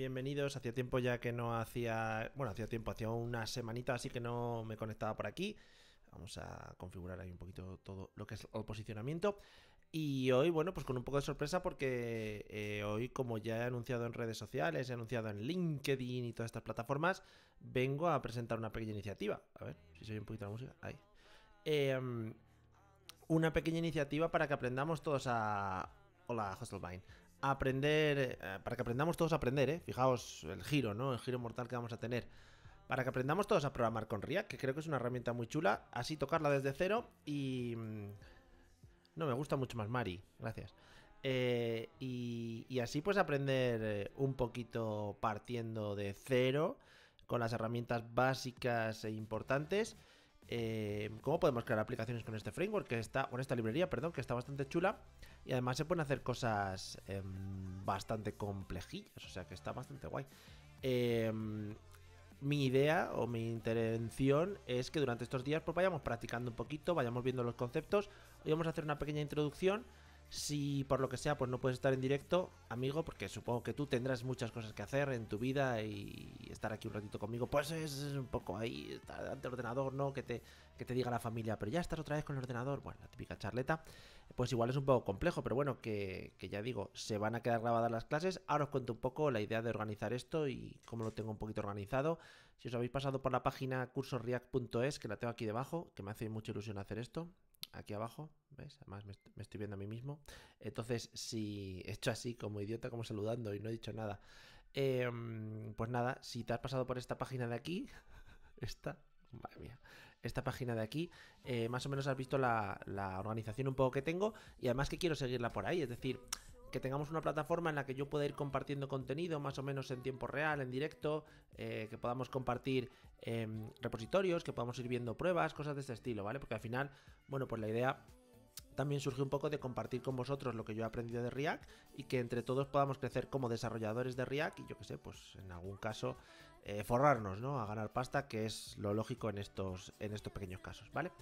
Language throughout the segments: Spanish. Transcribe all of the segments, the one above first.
bienvenidos. Hacía tiempo ya que no hacía, bueno, hacía tiempo, hacía una semanita, así que no me conectaba por aquí. Vamos a configurar ahí un poquito todo lo que es el posicionamiento. Y hoy, bueno, pues con un poco de sorpresa porque eh, hoy, como ya he anunciado en redes sociales, he anunciado en LinkedIn y todas estas plataformas, vengo a presentar una pequeña iniciativa. A ver, si soy un poquito la música. Ahí. Em, una pequeña iniciativa para que aprendamos todos a... Hola, aprender, eh, para que aprendamos todos a aprender, eh, fijaos el giro, ¿no? El giro mortal que vamos a tener. Para que aprendamos todos a programar con React, que creo que es una herramienta muy chula. Así tocarla desde cero y... Mm, no, me gusta mucho más Mari, gracias. Eh, y, así pues aprender un poquito partiendo de cero, con las herramientas básicas e importantes. ¿Cómo podemos crear aplicaciones con este framework? Que está, con esta librería, perdón, que está bastante chula. Y además se pueden hacer cosas em, bastante complejillas, o sea que está bastante guay. Em, mi idea o mi intención es que durante estos días pues vayamos practicando un poquito, vayamos viendo los conceptos. Hoy vamos a hacer una pequeña introducción si por lo que sea, pues no puedes estar en directo, amigo, porque supongo que tú tendrás muchas cosas que hacer en tu vida y estar aquí un ratito conmigo, pues es un poco ahí, estar ante el ordenador, ¿no? Que te, diga la familia, pero ya estás otra vez con el ordenador, bueno, la típica charleta, pues igual es un poco complejo, pero bueno, que, ya digo, se van a quedar grabadas las clases. Ahora os cuento un poco la idea de organizar esto y cómo lo tengo un poquito organizado. Si os habéis pasado por la página cursosreact.es, que la tengo aquí debajo, que me hace mucha ilusión hacer esto, aquí abajo, Además me, estoy viendo a mí mismo. Entonces, si he hecho así como idiota, como saludando y no he dicho nada, em, pues nada, si te has pasado por esta página de aquí, esta, madre mía, esta página de aquí, eh, más o menos has visto la, organización un poco que tengo y además que quiero seguirla por ahí, es decir que tengamos una plataforma en la que yo pueda ir compartiendo contenido más o menos en tiempo real, en directo, eh, que podamos compartir em, repositorios, que podamos ir viendo pruebas, cosas de este estilo, ¿vale? Porque al final, bueno, pues la idea también surge un poco de compartir con vosotros lo que yo he aprendido de React y que entre todos podamos crecer como desarrolladores de React y yo que sé, pues en algún caso eh, forrarnos, ¿no? A ganar pasta, que es lo lógico en estos, en estos pequeños casos, ¿vale?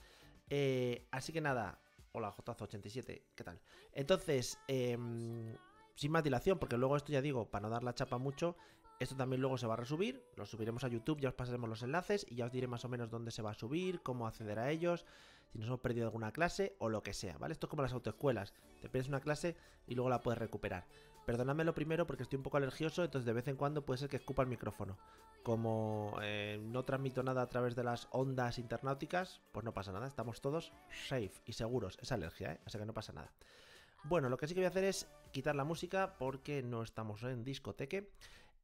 Eh, así que nada, hola Jotazo87, ¿qué tal? Entonces, em, sin más dilación, porque luego esto ya digo, para no dar la chapa mucho, esto también luego se va a resubir, lo subiremos a YouTube, ya os pasaremos los enlaces y ya os diré más o menos dónde se va a subir, cómo acceder a ellos, si nos hemos perdido alguna clase o lo que sea, ¿vale? Esto es como las autoescuelas, te pierdes una clase y luego la puedes recuperar. Perdonadme lo primero porque estoy un poco alergioso, entonces de vez en cuando puede ser que escupa el micrófono. Como eh, no transmito nada a través de las ondas internauticas, pues no pasa nada, estamos todos safe y seguros. Es alergia, ¿eh? Así que no pasa nada. Bueno, lo que sí que voy a hacer es quitar la música porque no estamos en discoteque.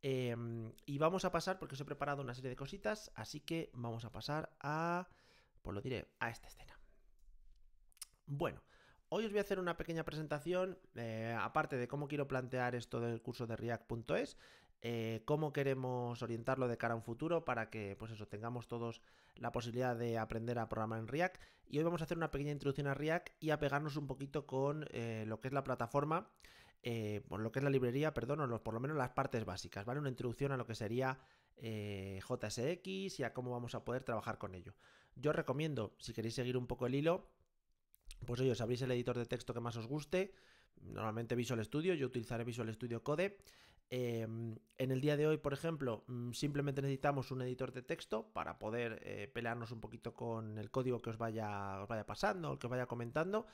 Em, y vamos a pasar, porque os he preparado una serie de cositas, así que vamos a pasar a, pues lo diré, a esta escena. Bueno, hoy os voy a hacer una pequeña presentación, eh, aparte de cómo quiero plantear esto del curso de React.es, eh, cómo queremos orientarlo de cara a un futuro para que, pues eso, tengamos todos la posibilidad de aprender a programar en React. Y hoy vamos a hacer una pequeña introducción a React y a pegarnos un poquito con eh, lo que es la plataforma, por lo que es la librería, perdón, o por lo menos las partes básicas, ¿vale? Una introducción a lo que sería JSX y a cómo vamos a poder trabajar con ello. Yo os recomiendo, si queréis seguir un poco el hilo, pues ellos abrís el editor de texto que más os guste, normalmente Visual Studio, yo utilizaré Visual Studio Code. Em, en el día de hoy, por ejemplo, mm, simplemente necesitamos un editor de texto para poder eh, pelearnos un poquito con el código que os vaya, vaya pasando, el que os vaya comentando.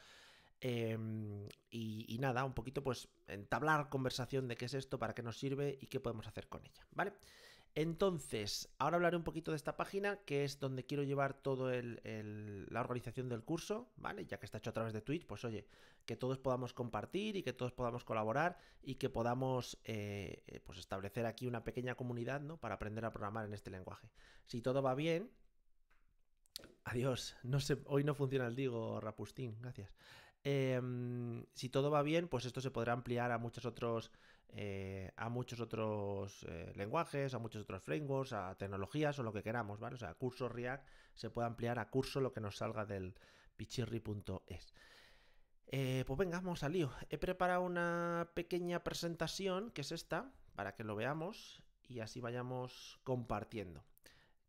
Em, y, nada, un poquito pues entablar conversación de qué es esto, para qué nos sirve y qué podemos hacer con ella, ¿vale? vale entonces, ahora hablaré un poquito de esta página, que es donde quiero llevar toda la organización del curso, ¿vale? Ya que está hecho a través de Twitch, pues oye, que todos podamos compartir y que todos podamos colaborar y que podamos eh, eh, pues establecer aquí una pequeña comunidad, ¿no? Para aprender a programar en este lenguaje. Si todo va bien, Adiós, no sé, hoy no funciona el digo, Rapustín, gracias. Em, si todo va bien, pues esto se podrá ampliar a muchos otros eh, a muchos otros eh, lenguajes, a muchos otros frameworks, a tecnologías o lo que queramos, ¿vale? O sea, curso React se puede ampliar a curso lo que nos salga del pichirri.es. Eh, pues venga, vamos al lío. He preparado una pequeña presentación, que es esta, para que lo veamos y así vayamos compartiendo.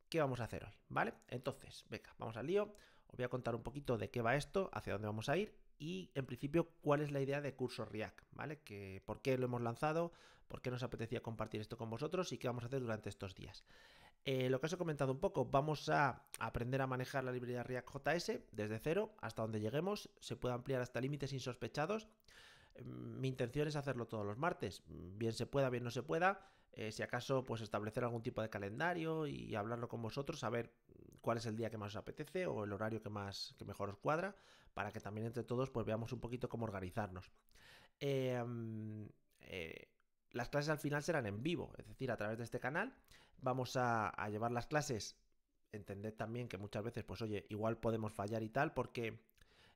¿Qué vamos a hacer hoy? ¿Vale? Entonces, venga, vamos al lío. Os voy a contar un poquito de qué va esto, hacia dónde vamos a ir y en principio cuál es la idea de curso React, ¿vale? ¿Por qué lo hemos lanzado? ¿Por qué nos apetecía compartir esto con vosotros? ¿Y qué vamos a hacer durante estos días? Eh, lo que os he comentado un poco, vamos a aprender a manejar la librería React JS desde cero hasta donde lleguemos, se puede ampliar hasta límites insospechados. Mm, mi intención es hacerlo todos los martes, bien se pueda, bien no se pueda. Eh, si acaso, pues establecer algún tipo de calendario y hablarlo con vosotros, a ver cuál es el día que más os apetece o el horario que más que mejor os cuadra, para que también entre todos pues veamos un poquito cómo organizarnos. Em, eh, las clases al final serán en vivo, es decir, a través de este canal vamos a, llevar las clases. Entended también que muchas veces, pues oye, igual podemos fallar y tal, porque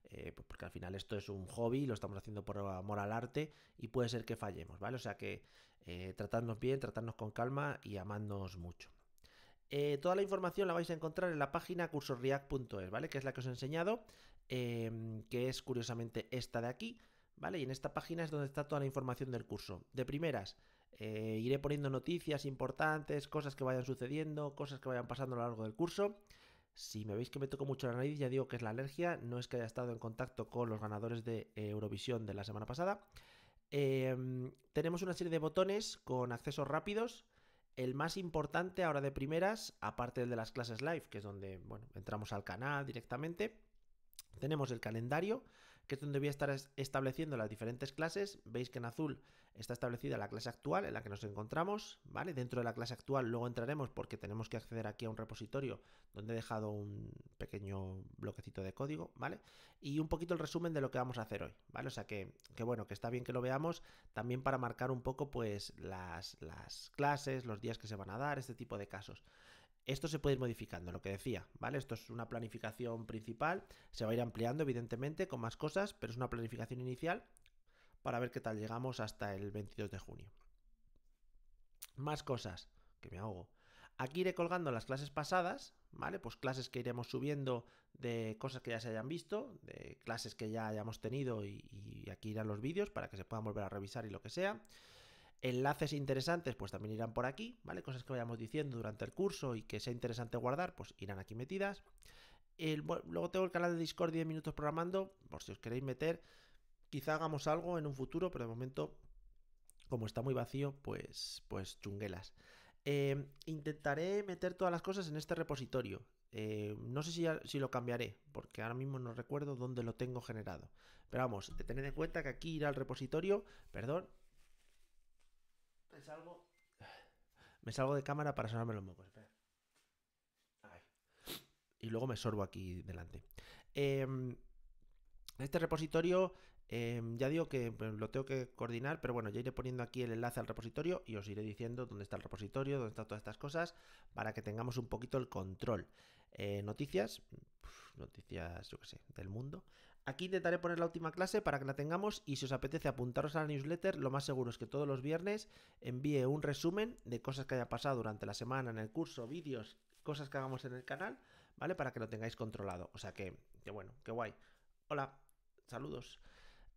eh, pues, porque al final esto es un hobby, lo estamos haciendo por amor al arte y puede ser que fallemos, ¿vale? O sea que eh, tratadnos tratarnos bien, tratarnos con calma y amadnos mucho. Eh, toda la información la vais a encontrar en la página cursorreact.es, ¿vale? Que es la que os he enseñado, em, que es curiosamente esta de aquí, ¿vale? Y en esta página es donde está toda la información del curso. De primeras, eh, iré poniendo noticias importantes, cosas que vayan sucediendo, cosas que vayan pasando a lo largo del curso. Si me veis que me toco mucho la nariz, ya digo que es la alergia, no es que haya estado en contacto con los ganadores de eh, Eurovisión de la semana pasada. Em, tenemos una serie de botones con accesos rápidos el más importante ahora de primeras, aparte de las clases live, que es donde bueno, entramos al canal directamente, tenemos el calendario, que es donde voy a estar estableciendo las diferentes clases. Veis que en azul está establecida la clase actual en la que nos encontramos, ¿vale? Dentro de la clase actual luego entraremos porque tenemos que acceder aquí a un repositorio donde he dejado un pequeño bloquecito de código, ¿vale? Y un poquito el resumen de lo que vamos a hacer hoy, ¿vale? O sea que, bueno, que está bien que lo veamos también para marcar un poco pues las, las clases, los días que se van a dar, este tipo de casos. Esto se puede ir modificando, lo que decía, ¿vale? Esto es una planificación principal, se va a ir ampliando evidentemente con más cosas, pero es una planificación inicial para ver qué tal llegamos hasta el 22 de junio. Más cosas, que me ahogo. Aquí iré colgando las clases pasadas, ¿vale? Pues clases que iremos subiendo de cosas que ya se hayan visto, de clases que ya hayamos tenido y, y aquí irán los vídeos para que se puedan volver a revisar y lo que sea. Enlaces interesantes, pues también irán por aquí, ¿vale? Cosas que vayamos diciendo durante el curso y que sea interesante guardar, pues irán aquí metidas. luego tengo el canal de Discord 10 minutos programando, por si os queréis meter. Quizá hagamos algo en un futuro, pero de momento, como está muy vacío, pues, pues chunguelas. Em, intentaré meter todas las cosas en este repositorio. Eh, no sé si, si, lo cambiaré, porque ahora mismo no recuerdo dónde lo tengo generado. Pero vamos, tened en cuenta que aquí irá al repositorio, perdón, me salgo. de cámara para sonarme los mocos. Y luego me sorbo aquí delante. Em, este repositorio, em, ya digo que em, lo tengo que coordinar, pero bueno, ya iré poniendo aquí el enlace al repositorio y os iré diciendo dónde está el repositorio, dónde están todas estas cosas, para que tengamos un poquito el control. Eh, noticias, noticias, yo qué sé, del mundo. Aquí intentaré poner la última clase para que la tengamos y si os apetece apuntaros a la newsletter, lo más seguro es que todos los viernes envíe un resumen de cosas que haya pasado durante la semana en el curso, vídeos, cosas que hagamos en el canal, ¿vale? Para que lo tengáis controlado. O sea que, qué bueno, qué guay. Hola, saludos.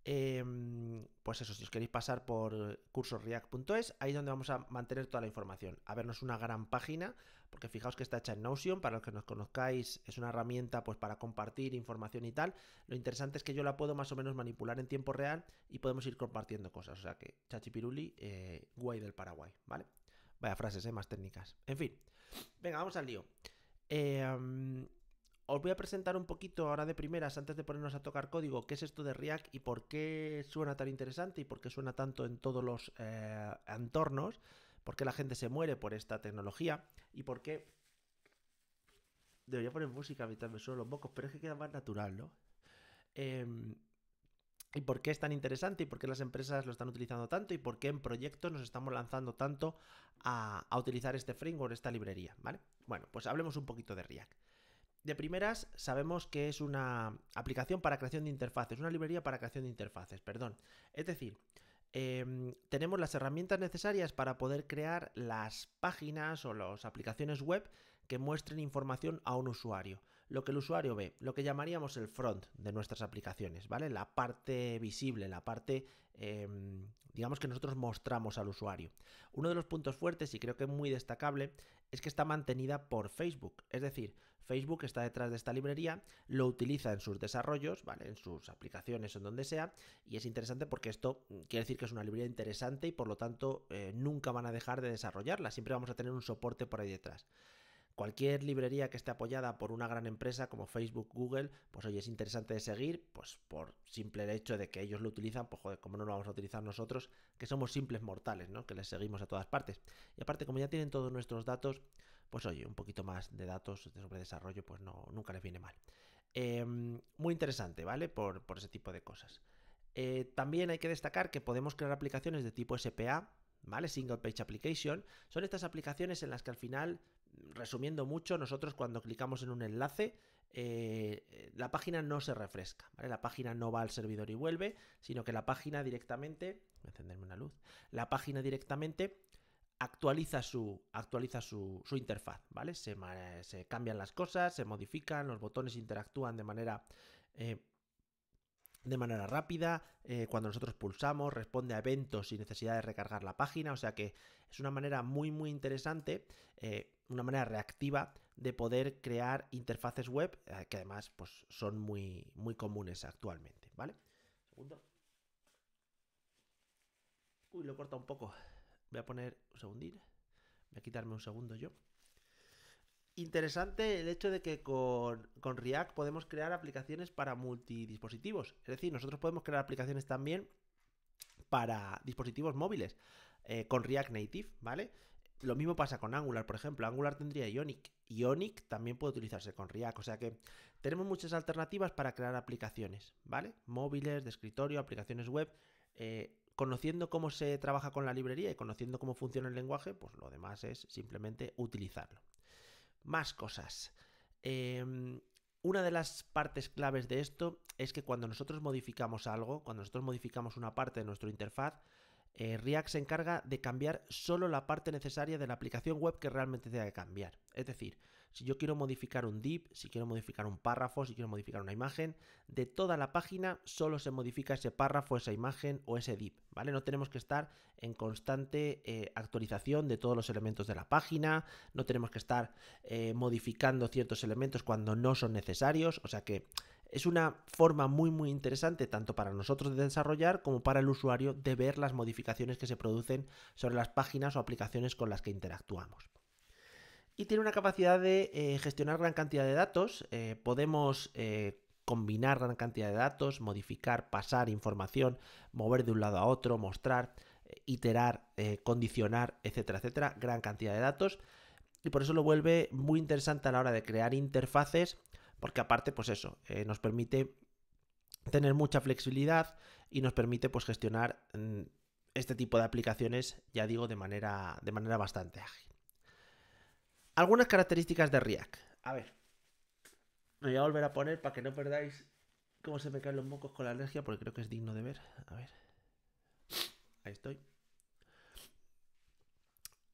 Em, pues eso, si os queréis pasar por cursorreact.es, ahí es donde vamos a mantener toda la información. A vernos una gran página, porque fijaos que está hecha en Notion, para los que nos conozcáis, es una herramienta pues para compartir información y tal. Lo interesante es que yo la puedo más o menos manipular en tiempo real y podemos ir compartiendo cosas. O sea que, chachipiruli, Piruli, eh, guay del Paraguay, ¿vale? Vaya frases, ¿eh? más técnicas. En fin, venga, vamos al lío. Em, os voy a presentar un poquito ahora de primeras, antes de ponernos a tocar código, qué es esto de React y por qué suena tan interesante y por qué suena tanto en todos los eh, entornos, por qué la gente se muere por esta tecnología y por qué... Debería poner música mientras me suelo los poco, pero es que queda más natural, ¿no? Em, y por qué es tan interesante y por qué las empresas lo están utilizando tanto y por qué en proyectos nos estamos lanzando tanto a, a utilizar este framework, esta librería, ¿vale? Bueno, pues hablemos un poquito de React. De primeras, sabemos que es una aplicación para creación de interfaces, una librería para creación de interfaces, perdón. Es decir, em, tenemos las herramientas necesarias para poder crear las páginas o las aplicaciones web que muestren información a un usuario, lo que el usuario ve, lo que llamaríamos el front de nuestras aplicaciones, ¿vale? La parte visible, la parte, em, digamos que nosotros mostramos al usuario. Uno de los puntos fuertes y creo que muy destacable es que está mantenida por Facebook, es decir, Facebook está detrás de esta librería, lo utiliza en sus desarrollos, ¿vale? En sus aplicaciones o en donde sea, y es interesante porque esto mm, quiere decir que es una librería interesante y por lo tanto eh, nunca van a dejar de desarrollarla, siempre vamos a tener un soporte por ahí detrás. Cualquier librería que esté apoyada por una gran empresa como Facebook, Google, pues hoy es interesante de seguir, pues por simple hecho de que ellos lo utilizan, pues joder, ¿cómo no lo vamos a utilizar nosotros? Que somos simples mortales, ¿no? Que les seguimos a todas partes. Y aparte, como ya tienen todos nuestros datos, pues oye, un poquito más de datos sobre desarrollo, pues no, nunca les viene mal. Em, muy interesante, ¿vale? Por, ese tipo de cosas. Eh, también hay que destacar que podemos crear aplicaciones de tipo SPA, ¿vale? Single Page Application. Son estas aplicaciones en las que al final, resumiendo mucho, nosotros cuando clicamos en un enlace, eh, la página no se refresca, ¿vale? La página no va al servidor y vuelve, sino que la página directamente, voy a encenderme una luz, la página directamente actualiza su, actualiza su, interfaz, ¿vale? Se, cambian las cosas, se modifican, los botones interactúan de manera... Eh, de manera rápida, eh, cuando nosotros pulsamos, responde a eventos sin necesidad de recargar la página, o sea que es una manera muy muy interesante, eh, una manera reactiva de poder crear interfaces web que además pues, son muy, muy comunes actualmente, ¿vale? Uy, lo corta un poco. Voy a poner un segundo, Voy a quitarme un segundo yo. Interesante el hecho de que con, React podemos crear aplicaciones para multidispositivos. Es decir, nosotros podemos crear aplicaciones también para dispositivos móviles eh, con React Native, ¿vale? Lo mismo pasa con Angular, por ejemplo. Angular tendría Ionic. Ionic también puede utilizarse con React. O sea que tenemos muchas alternativas para crear aplicaciones, ¿vale? Móviles, de escritorio, aplicaciones web. Eh, conociendo cómo se trabaja con la librería y conociendo cómo funciona el lenguaje, pues lo demás es simplemente utilizarlo. Más cosas. Em, una de las partes claves de esto es que cuando nosotros modificamos algo, cuando nosotros modificamos una parte de nuestra interfaz, eh, React se encarga de cambiar solo la parte necesaria de la aplicación web que realmente tenga que cambiar. Es decir, si yo quiero modificar un div, si quiero modificar un párrafo, si quiero modificar una imagen, de toda la página solo se modifica ese párrafo, esa imagen o ese div, ¿vale? No tenemos que estar en constante eh, actualización de todos los elementos de la página, no tenemos que estar eh, modificando ciertos elementos cuando no son necesarios, o sea que es una forma muy muy interesante tanto para nosotros de desarrollar como para el usuario de ver las modificaciones que se producen sobre las páginas o aplicaciones con las que interactuamos y tiene una capacidad de eh, gestionar gran cantidad de datos. Eh, podemos eh, combinar gran cantidad de datos, modificar, pasar información, mover de un lado a otro, mostrar, iterar, condicionar, etcétera, etcétera. Gran cantidad de datos. Y por eso lo vuelve muy interesante a la hora de crear interfaces, porque aparte, pues eso, nos permite tener mucha flexibilidad y nos permite pues gestionar mm, este tipo de aplicaciones, ya digo, de manera, de manera bastante ágil. Algunas características de React. A ver. Me voy a volver a poner para que no perdáis cómo se me caen los mocos con la alergia, porque creo que es digno de ver. A ver. Ahí estoy.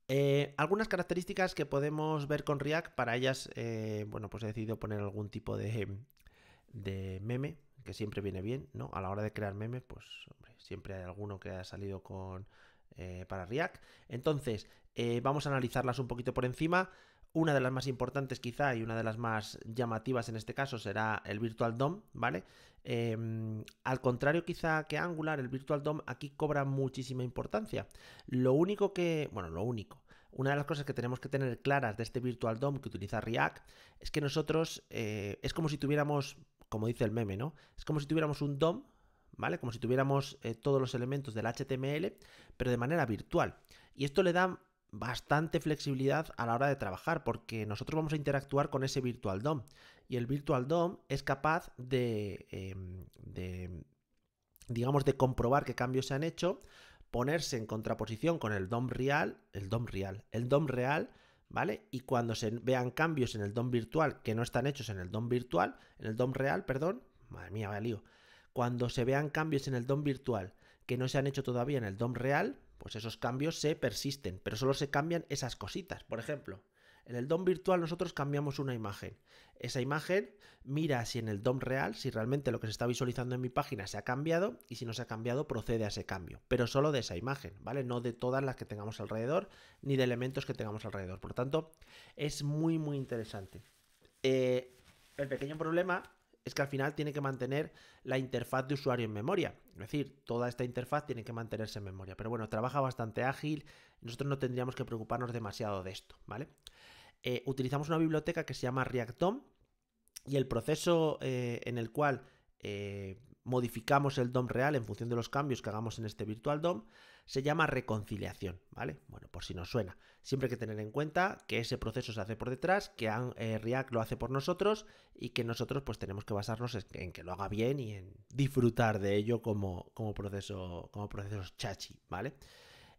Eh, algunas características que podemos ver con React, para ellas, eh, bueno, pues he decidido poner algún tipo de, meme, que siempre viene bien, ¿no? A la hora de crear memes, pues siempre hay alguno que ha salido con eh, para React. Entonces, vamos a analizarlas un poquito por encima. Una de las más importantes quizá y una de las más llamativas en este caso será el Virtual DOM, ¿vale? Em, al contrario quizá que Angular, el Virtual DOM aquí cobra muchísima importancia. Lo único que, bueno, lo único, una de las cosas que tenemos que tener claras de este Virtual DOM que utiliza React es que nosotros eh, es como si tuviéramos, como dice el meme, ¿no? Es como si tuviéramos un DOM, ¿vale? Como si tuviéramos eh, todos los elementos del HTML, pero de manera virtual. Y esto le da bastante flexibilidad a la hora de trabajar, porque nosotros vamos a interactuar con ese Virtual DOM. Y el Virtual DOM es capaz em, de, digamos, de comprobar qué cambios se han hecho, ponerse en contraposición con el DOM real, el DOM real, el DOM real, ¿vale? Y cuando se vean cambios en el DOM virtual que no están hechos en el DOM virtual, en el DOM real, perdón, madre mía, me lío. Cuando se vean cambios en el DOM virtual que no se han hecho todavía en el DOM real, pues esos cambios se persisten, pero solo se cambian esas cositas. Por ejemplo, en el DOM virtual nosotros cambiamos una imagen. Esa imagen mira si en el DOM real, si realmente lo que se está visualizando en mi página se ha cambiado y si no se ha cambiado procede a ese cambio, pero solo de esa imagen, ¿vale? No de todas las que tengamos alrededor ni de elementos que tengamos alrededor. Por lo tanto, es muy muy interesante. Eh, el pequeño problema es que al final tiene que mantener la interfaz de usuario en memoria. Es decir, toda esta interfaz tiene que mantenerse en memoria. Pero bueno, trabaja bastante ágil. Nosotros no tendríamos que preocuparnos demasiado de esto, ¿vale? Eh, utilizamos una biblioteca que se llama DOM y el proceso eh, en el cual eh, modificamos el DOM real en función de los cambios que hagamos en este virtual DOM se llama reconciliación, ¿vale? Bueno, por si nos suena. Siempre hay que tener en cuenta que ese proceso se hace por detrás, que eh, React lo hace por nosotros y que nosotros pues tenemos que basarnos en que lo haga bien y en disfrutar de ello como, proceso, como procesos chachi, ¿vale?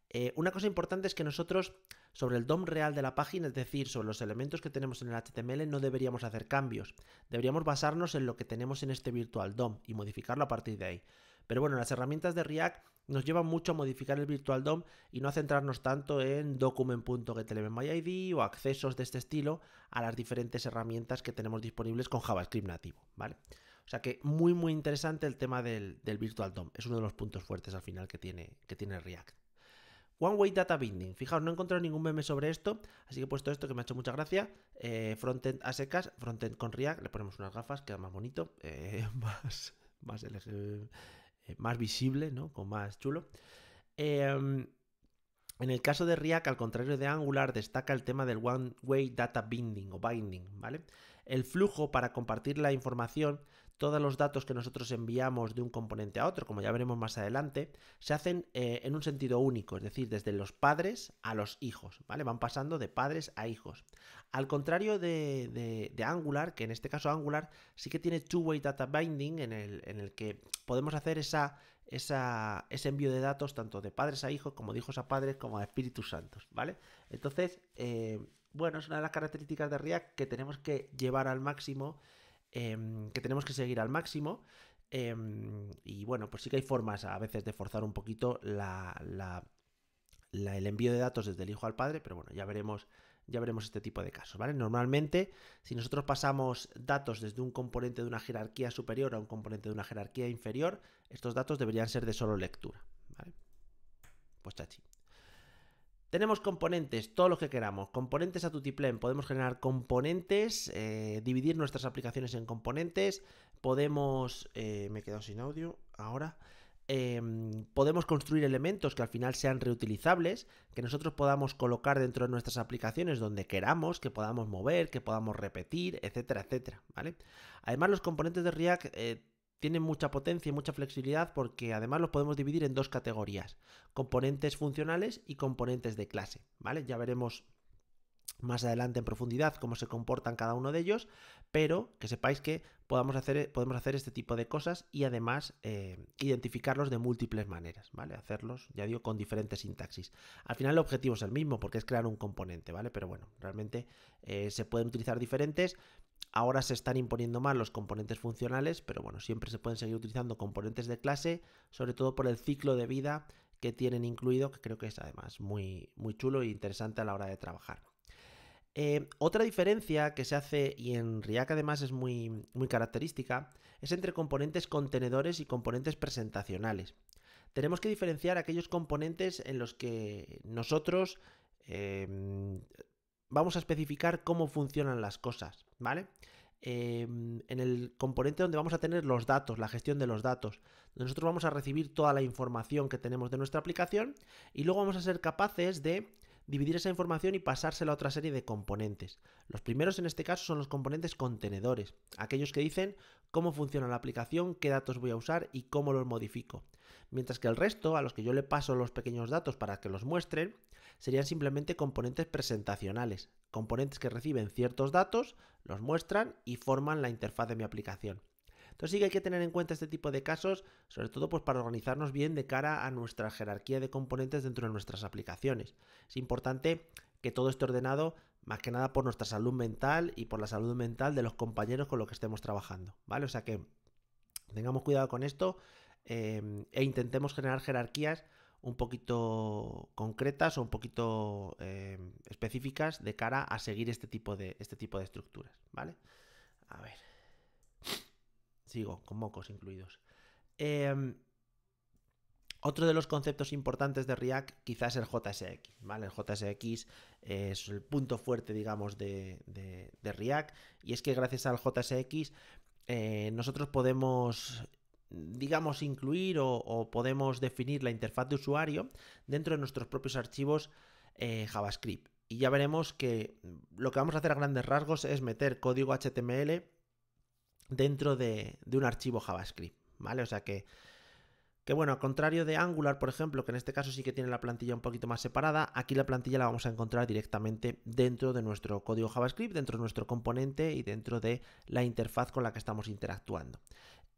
Eh, una cosa importante es que nosotros sobre el DOM real de la página, es decir, sobre los elementos que tenemos en el HTML, no deberíamos hacer cambios. Deberíamos basarnos en lo que tenemos en este virtual DOM y modificarlo a partir de ahí. Pero bueno, las herramientas de React nos lleva mucho a modificar el Virtual DOM y no a centrarnos tanto en document.getElementById o accesos de este estilo a las diferentes herramientas que tenemos disponibles con JavaScript nativo, ¿vale? O sea que muy muy interesante el tema del, Virtual DOM, es uno de los puntos fuertes al final que tiene, que tiene React. One Way Data Binding. Fijaos, no he encontrado ningún meme sobre esto, así que he puesto esto que me ha hecho mucha gracia. Eh, frontend a secas, frontend con React, le ponemos unas gafas, queda más bonito, eh, más, más eh, eh, más visible, ¿no? Con más chulo. Em, en el caso de React, al contrario de Angular, destaca el tema del one-way data binding o binding, ¿vale? El flujo para compartir la información todos los datos que nosotros enviamos de un componente a otro, como ya veremos más adelante, se hacen eh, en un sentido único, es decir, desde los padres a los hijos, ¿vale? Van pasando de padres a hijos. Al contrario de, Angular, que en este caso Angular sí que tiene two-way data binding, en el, que podemos hacer esa, ese envío de datos tanto de padres a hijos, como de hijos a padres, como a Espíritus Santos, ¿vale? Entonces, eh, bueno, es una de las características de React que tenemos que llevar al máximo Em, que tenemos que seguir al máximo. Em, y bueno, pues sí que hay formas a veces de forzar un poquito el envío de datos desde el hijo al padre, pero bueno, ya veremos, ya veremos este tipo de casos, ¿vale? Normalmente, si nosotros pasamos datos desde un componente de una jerarquía superior a un componente de una jerarquía inferior, estos datos deberían ser de solo lectura, ¿vale? Pues chachi. Tenemos componentes, todo lo que queramos. Componentes a Tutiplen, podemos generar componentes, eh, dividir nuestras aplicaciones en componentes. Podemos. Eh, me he sin audio ahora. Em, podemos construir elementos que al final sean reutilizables, que nosotros podamos colocar dentro de nuestras aplicaciones donde queramos, que podamos mover, que podamos repetir, etcétera, etcétera, ¿vale? Además, los componentes de React eh, tienen mucha potencia y mucha flexibilidad porque además los podemos dividir en dos categorías, componentes funcionales y componentes de clase, ¿vale? Ya veremos más adelante en profundidad cómo se comportan cada uno de ellos, pero que sepáis que hacer, podemos hacer este tipo de cosas y además eh, identificarlos de múltiples maneras, ¿vale? Hacerlos, ya digo, con diferentes sintaxis. Al final el objetivo es el mismo porque es crear un componente, ¿vale? Pero bueno, realmente eh, se pueden utilizar diferentes Ahora se están imponiendo más los componentes funcionales, pero bueno, siempre se pueden seguir utilizando componentes de clase, sobre todo por el ciclo de vida que tienen incluido, que creo que es además muy, muy chulo e interesante a la hora de trabajar. Eh, otra diferencia que se hace, y en React además es muy, muy característica, es entre componentes contenedores y componentes presentacionales. Tenemos que diferenciar aquellos componentes en los que nosotros eh, vamos a especificar cómo funcionan las cosas, ¿vale? Em, en el componente donde vamos a tener los datos, la gestión de los datos. Nosotros vamos a recibir toda la información que tenemos de nuestra aplicación y luego vamos a ser capaces de dividir esa información y pasársela a otra serie de componentes. Los primeros en este caso son los componentes contenedores, aquellos que dicen cómo funciona la aplicación, qué datos voy a usar y cómo los modifico. Mientras que el resto, a los que yo le paso los pequeños datos para que los muestren, serían simplemente componentes presentacionales, componentes que reciben ciertos datos, los muestran y forman la interfaz de mi aplicación. Entonces sí que hay que tener en cuenta este tipo de casos, sobre todo pues para organizarnos bien de cara a nuestra jerarquía de componentes dentro de nuestras aplicaciones. Es importante que todo esté ordenado más que nada por nuestra salud mental y por la salud mental de los compañeros con los que estemos trabajando, ¿vale? O sea que tengamos cuidado con esto eh, e intentemos generar jerarquías un poquito concretas o un poquito eh, específicas de cara a seguir este tipo de, este tipo de estructuras, ¿vale? A ver. Sigo, con mocos incluidos. Em, otro de los conceptos importantes de React quizás el JSX, ¿vale? El JSX es el punto fuerte, digamos, de, React y es que gracias al JSX eh, nosotros podemos digamos, incluir o, podemos definir la interfaz de usuario dentro de nuestros propios archivos eh, JavaScript. Y ya veremos que lo que vamos a hacer a grandes rasgos es meter código HTML dentro de, un archivo JavaScript, ¿vale? O sea que, que, bueno, al contrario de Angular, por ejemplo, que en este caso sí que tiene la plantilla un poquito más separada, aquí la plantilla la vamos a encontrar directamente dentro de nuestro código JavaScript, dentro de nuestro componente y dentro de la interfaz con la que estamos interactuando.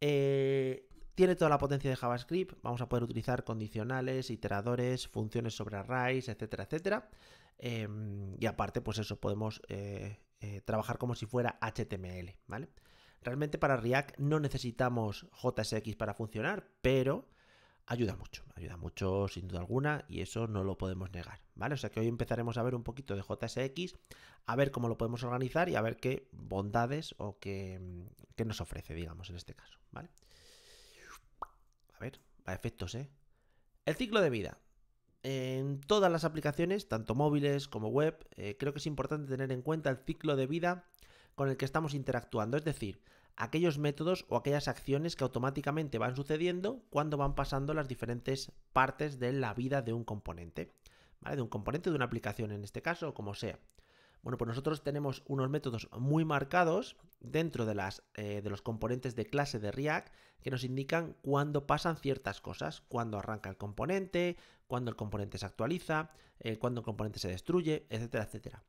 Eh, tiene toda la potencia de JavaScript, vamos a poder utilizar condicionales, iteradores, funciones sobre arrays, etcétera, etcétera. Em, y aparte, pues eso, podemos eh, eh, trabajar como si fuera HTML, ¿vale? Realmente para React no necesitamos JSX para funcionar, pero ayuda mucho, ayuda mucho sin duda alguna y eso no lo podemos negar, ¿vale? O sea que hoy empezaremos a ver un poquito de JSX, a ver cómo lo podemos organizar y a ver qué bondades o qué, nos ofrece, digamos, en este caso, ¿vale? A ver, a efectos, ¿eh? El ciclo de vida. En todas las aplicaciones, tanto móviles como web, eh, creo que es importante tener en cuenta el ciclo de vida con el que estamos interactuando. Es decir, aquellos métodos o aquellas acciones que automáticamente van sucediendo cuando van pasando las diferentes partes de la vida de un componente, De un componente, de una aplicación en este caso, como sea. Bueno, pues nosotros tenemos unos métodos muy marcados dentro de, las, eh, de los componentes de clase de React que nos indican cuándo pasan ciertas cosas, Cuando arranca el componente, cuando el componente se actualiza, eh, cuando el componente se destruye, etcétera, etcétera.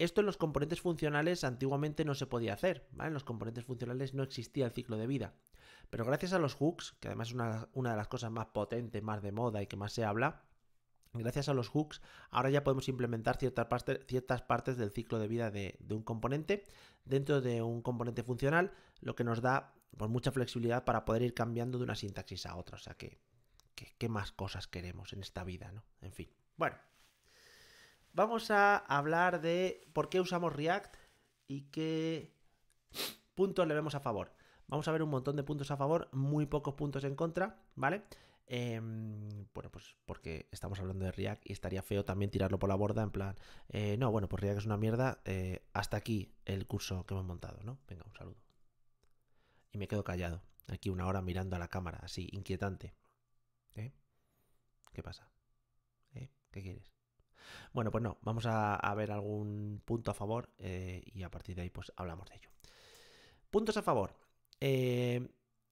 Esto en los componentes funcionales antiguamente no se podía hacer, ¿vale? En los componentes funcionales no existía el ciclo de vida. Pero gracias a los hooks, que además es una, de las cosas más potentes, más de moda y que más se habla, Gracias a los hooks, ahora ya podemos implementar ciertas, partes del ciclo de vida de, un componente dentro de un componente funcional, lo que nos da pues, mucha flexibilidad para poder ir cambiando de una sintaxis a otra. O sea que, qué más cosas queremos en esta vida, ¿no? En fin. Bueno. Vamos a hablar de por qué usamos React y qué puntos le vemos a favor. Vamos a ver un montón de puntos a favor, muy pocos puntos en contra, ¿vale? Em, bueno, pues porque estamos hablando de React y estaría feo también tirarlo por la borda en plan, eh, no, bueno, pues React es una mierda, eh, hasta aquí el curso que hemos montado, ¿no? Venga, un saludo. Y me quedo callado, aquí una hora mirando a la cámara, así, inquietante. ¿Eh? ¿Qué pasa? ¿Qué quieres? Bueno, pues no, vamos a, ver algún punto a favor eh, y a partir de ahí pues hablamos de ello. Puntos a favor. Eh,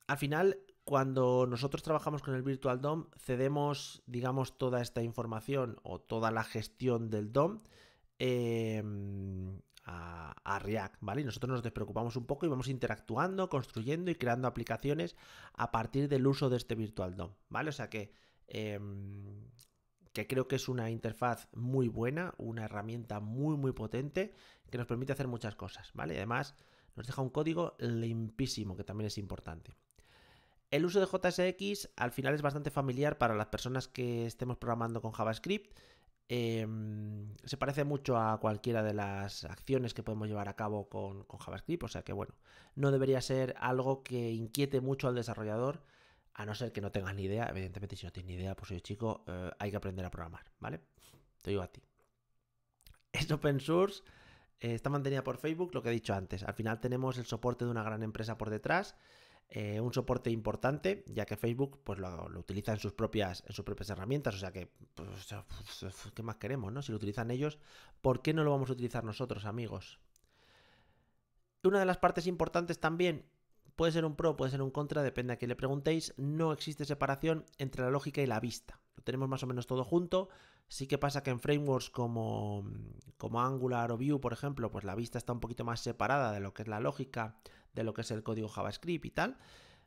al final, cuando nosotros trabajamos con el Virtual DOM, cedemos, digamos, toda esta información o toda la gestión del DOM eh, a, React, ¿vale? Y nosotros nos despreocupamos un poco y vamos interactuando, construyendo y creando aplicaciones a partir del uso de este Virtual DOM, ¿vale? O sea que em, que creo que es una interfaz muy buena, una herramienta muy muy potente que nos permite hacer muchas cosas, ¿vale? Además nos deja un código limpísimo que también es importante. El uso de JSX al final es bastante familiar para las personas que estemos programando con JavaScript. Em, se parece mucho a cualquiera de las acciones que podemos llevar a cabo con JavaScript, o sea que bueno, no debería ser algo que inquiete mucho al desarrollador a no ser que no tengas ni idea, evidentemente si no tienes ni idea, pues soy chico, eh, hay que aprender a programar, ¿vale? Te digo a ti. Es open source, eh, está mantenida por Facebook, lo que he dicho antes. Al final tenemos el soporte de una gran empresa por detrás, eh, un soporte importante, ya que Facebook pues lo, utiliza en sus, propias, en sus propias herramientas, o sea que, pues, ¿qué más queremos, no? Si lo utilizan ellos, ¿por qué no lo vamos a utilizar nosotros, amigos? Una de las partes importantes también Puede ser un pro, puede ser un contra, depende a quién le preguntéis. No existe separación entre la lógica y la vista. Lo tenemos más o menos todo junto. Sí que pasa que en frameworks como, Angular o Vue, por ejemplo, pues la vista está un poquito más separada de lo que es la lógica, de lo que es el código JavaScript y tal.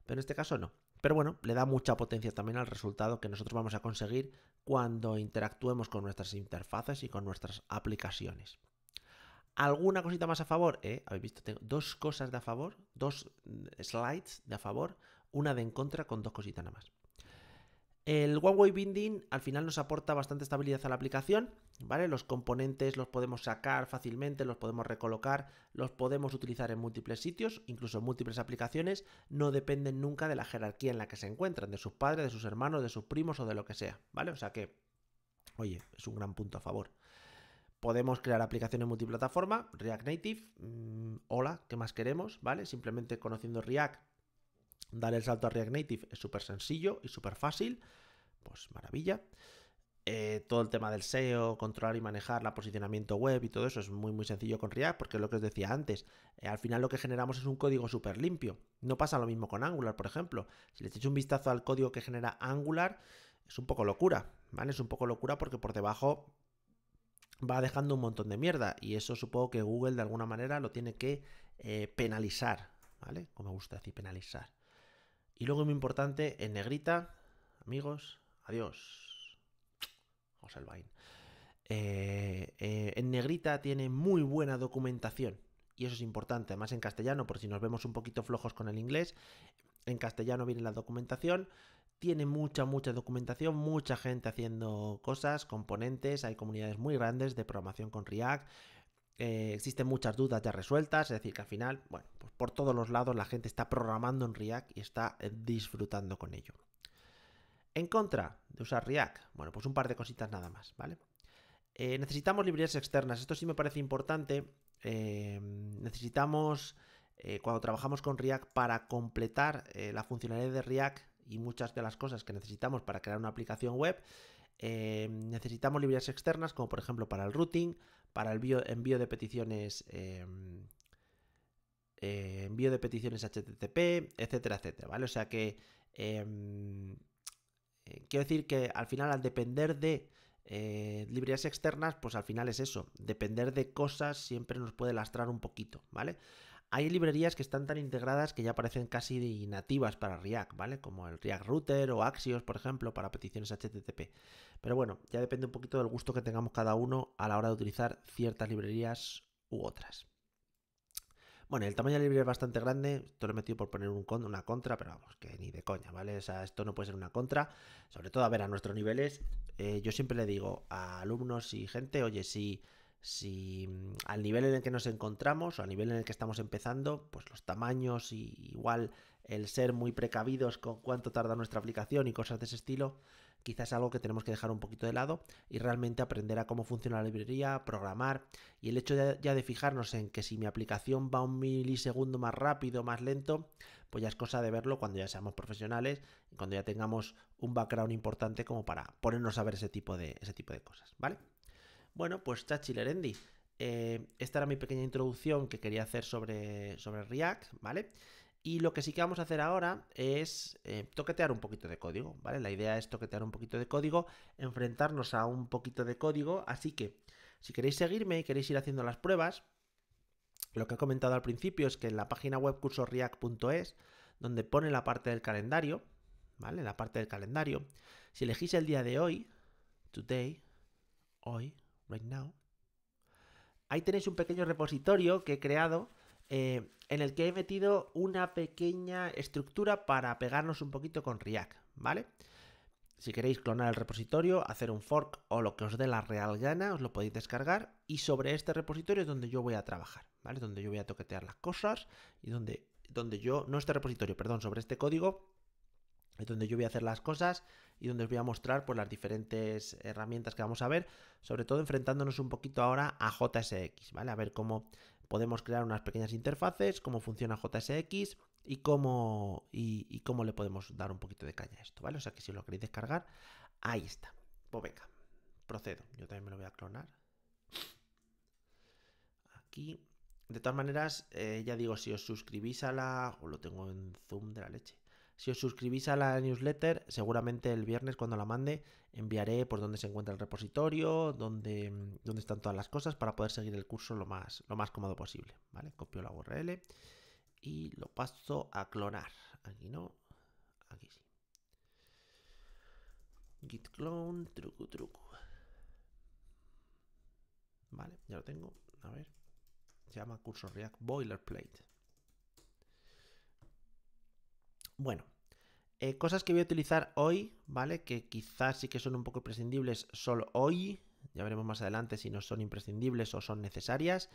Pero en este caso no. Pero bueno, le da mucha potencia también al resultado que nosotros vamos a conseguir cuando interactuemos con nuestras interfaces y con nuestras aplicaciones. ¿Alguna cosita más a favor? ¿Eh? ¿Habéis visto? Tengo dos cosas de a favor, dos mm, slides de a favor, una de en contra con dos cositas nada más. El Huawei binding al final nos aporta bastante estabilidad a la aplicación, ¿vale? Los componentes los podemos sacar fácilmente, los podemos recolocar, los podemos utilizar en múltiples sitios, incluso en múltiples aplicaciones, no dependen nunca de la jerarquía en la que se encuentran, de sus padres, de sus hermanos, de sus primos o de lo que sea, ¿vale? O sea que, oye, es un gran punto a favor. Podemos crear aplicaciones multiplataforma, React Native, mm, hola, ¿qué más queremos? ¿Vale? Simplemente conociendo React, dar el salto a React Native es súper sencillo y súper fácil, pues maravilla. Eh, todo el tema del SEO, controlar y manejar la posicionamiento web y todo eso es muy muy sencillo con React porque es lo que os decía antes. Eh, al final lo que generamos es un código súper limpio. No pasa lo mismo con Angular, por ejemplo. Si le echáis un vistazo al código que genera Angular, es un poco locura, ¿vale? Es un poco locura porque por debajo va dejando un montón de mierda y eso supongo que Google de alguna manera lo tiene que eh, penalizar, ¿vale? Como me gusta decir penalizar. Y luego muy importante, en negrita, amigos, adiós. José eh, eh, en negrita tiene muy buena documentación y eso es importante, además en castellano, por si nos vemos un poquito flojos con el inglés, en castellano viene la documentación tiene mucha, mucha documentación, mucha gente haciendo cosas, componentes, hay comunidades muy grandes de programación con React, eh, existen muchas dudas ya resueltas, es decir, que al final, bueno, pues por todos los lados la gente está programando en React y está eh, disfrutando con ello. En contra de usar React, bueno, pues un par de cositas nada más, ¿vale? Eh, necesitamos librerías externas, esto sí me parece importante. necesitamos, cuando trabajamos con React, para completar la funcionalidad de React, y muchas de las cosas que necesitamos para crear una aplicación web, eh, necesitamos librerías externas, como por ejemplo para el routing, para el envío de peticiones. Eh, eh, envío de peticiones HTTP, etcétera, etcétera, ¿vale? O sea que em, quiero decir que al final, al depender de librerías externas, pues al final es eso, depender de cosas siempre nos puede lastrar un poquito, ¿vale? Hay librerías que están tan integradas que ya parecen casi nativas para React, ¿vale? Como el React Router o Axios, por ejemplo, para peticiones HTTP. Pero bueno, ya depende un poquito del gusto que tengamos cada uno a la hora de utilizar ciertas librerías u otras. Bueno, el tamaño de la librería es bastante grande. Esto lo he metido por poner una contra, pero vamos, que ni de coña, ¿vale? O sea, esto no puede ser una contra. Sobre todo, a ver, a nuestros niveles, eh, yo siempre le digo a alumnos y gente, oye, si si mm, al nivel en el que nos encontramos o al nivel en el que estamos empezando, pues los tamaños y igual el ser muy precavidos con cuánto tarda nuestra aplicación y cosas de ese estilo, quizás algo que tenemos que dejar un poquito de lado y realmente aprender a cómo funciona la librería, programar y el hecho de, ya de fijarnos en que si mi aplicación va un milisegundo más rápido, más lento, pues ya es cosa de verlo cuando ya seamos profesionales cuando ya tengamos un background importante como para ponernos a ver ese tipo de, ese tipo de cosas, ¿vale? Bueno, pues Chachi Lerendi. Eh, esta era mi pequeña introducción que quería hacer sobre, sobre React, ¿vale? Y lo que sí que vamos a hacer ahora es eh, toquetear un poquito de código, ¿vale? La idea es toquetear un poquito de código, enfrentarnos a un poquito de código, así que si queréis seguirme y queréis ir haciendo las pruebas, lo que he comentado al principio es que en la página web cursosreact.es, donde pone la parte del calendario, ¿vale? La parte del calendario, si elegís el día de hoy, today, hoy, Ahí tenéis un pequeño repositorio que he creado eh, en el que he metido una pequeña estructura para pegarnos un poquito con React, ¿vale? Si queréis clonar el repositorio, hacer un fork o lo que os dé la real gana, os lo podéis descargar y sobre este repositorio es donde yo voy a trabajar, ¿vale? Donde yo voy a toquetear las cosas y donde, donde yo, no este repositorio, perdón, sobre este código es donde yo voy a hacer las cosas y donde os voy a mostrar pues, las diferentes herramientas que vamos a ver, sobre todo enfrentándonos un poquito ahora a JSX, ¿vale? A ver cómo podemos crear unas pequeñas interfaces, cómo funciona JSX y cómo, y, cómo le podemos dar un poquito de caña a esto, ¿vale? O sea que si lo queréis descargar, ahí está. Pues venga, procedo. Yo también me lo voy a clonar. Aquí. De todas maneras, eh, ya digo, si os suscribís a la... O lo tengo en zoom de la leche. Si os suscribís a la newsletter, seguramente el viernes cuando la mande enviaré por dónde se encuentra el repositorio, dónde, mm, están todas las cosas para poder seguir el curso lo más, lo más cómodo posible. Copio la URL y lo paso a clonar. Aquí no, aquí sí. Git clone, truco, truco. Vale, ya lo tengo. A ver. Se llama curso React Boilerplate. Bueno, eh, cosas que voy a utilizar hoy, ¿vale? Que quizás sí que son un poco imprescindibles solo hoy. Ya veremos más adelante si no son imprescindibles o son necesarias.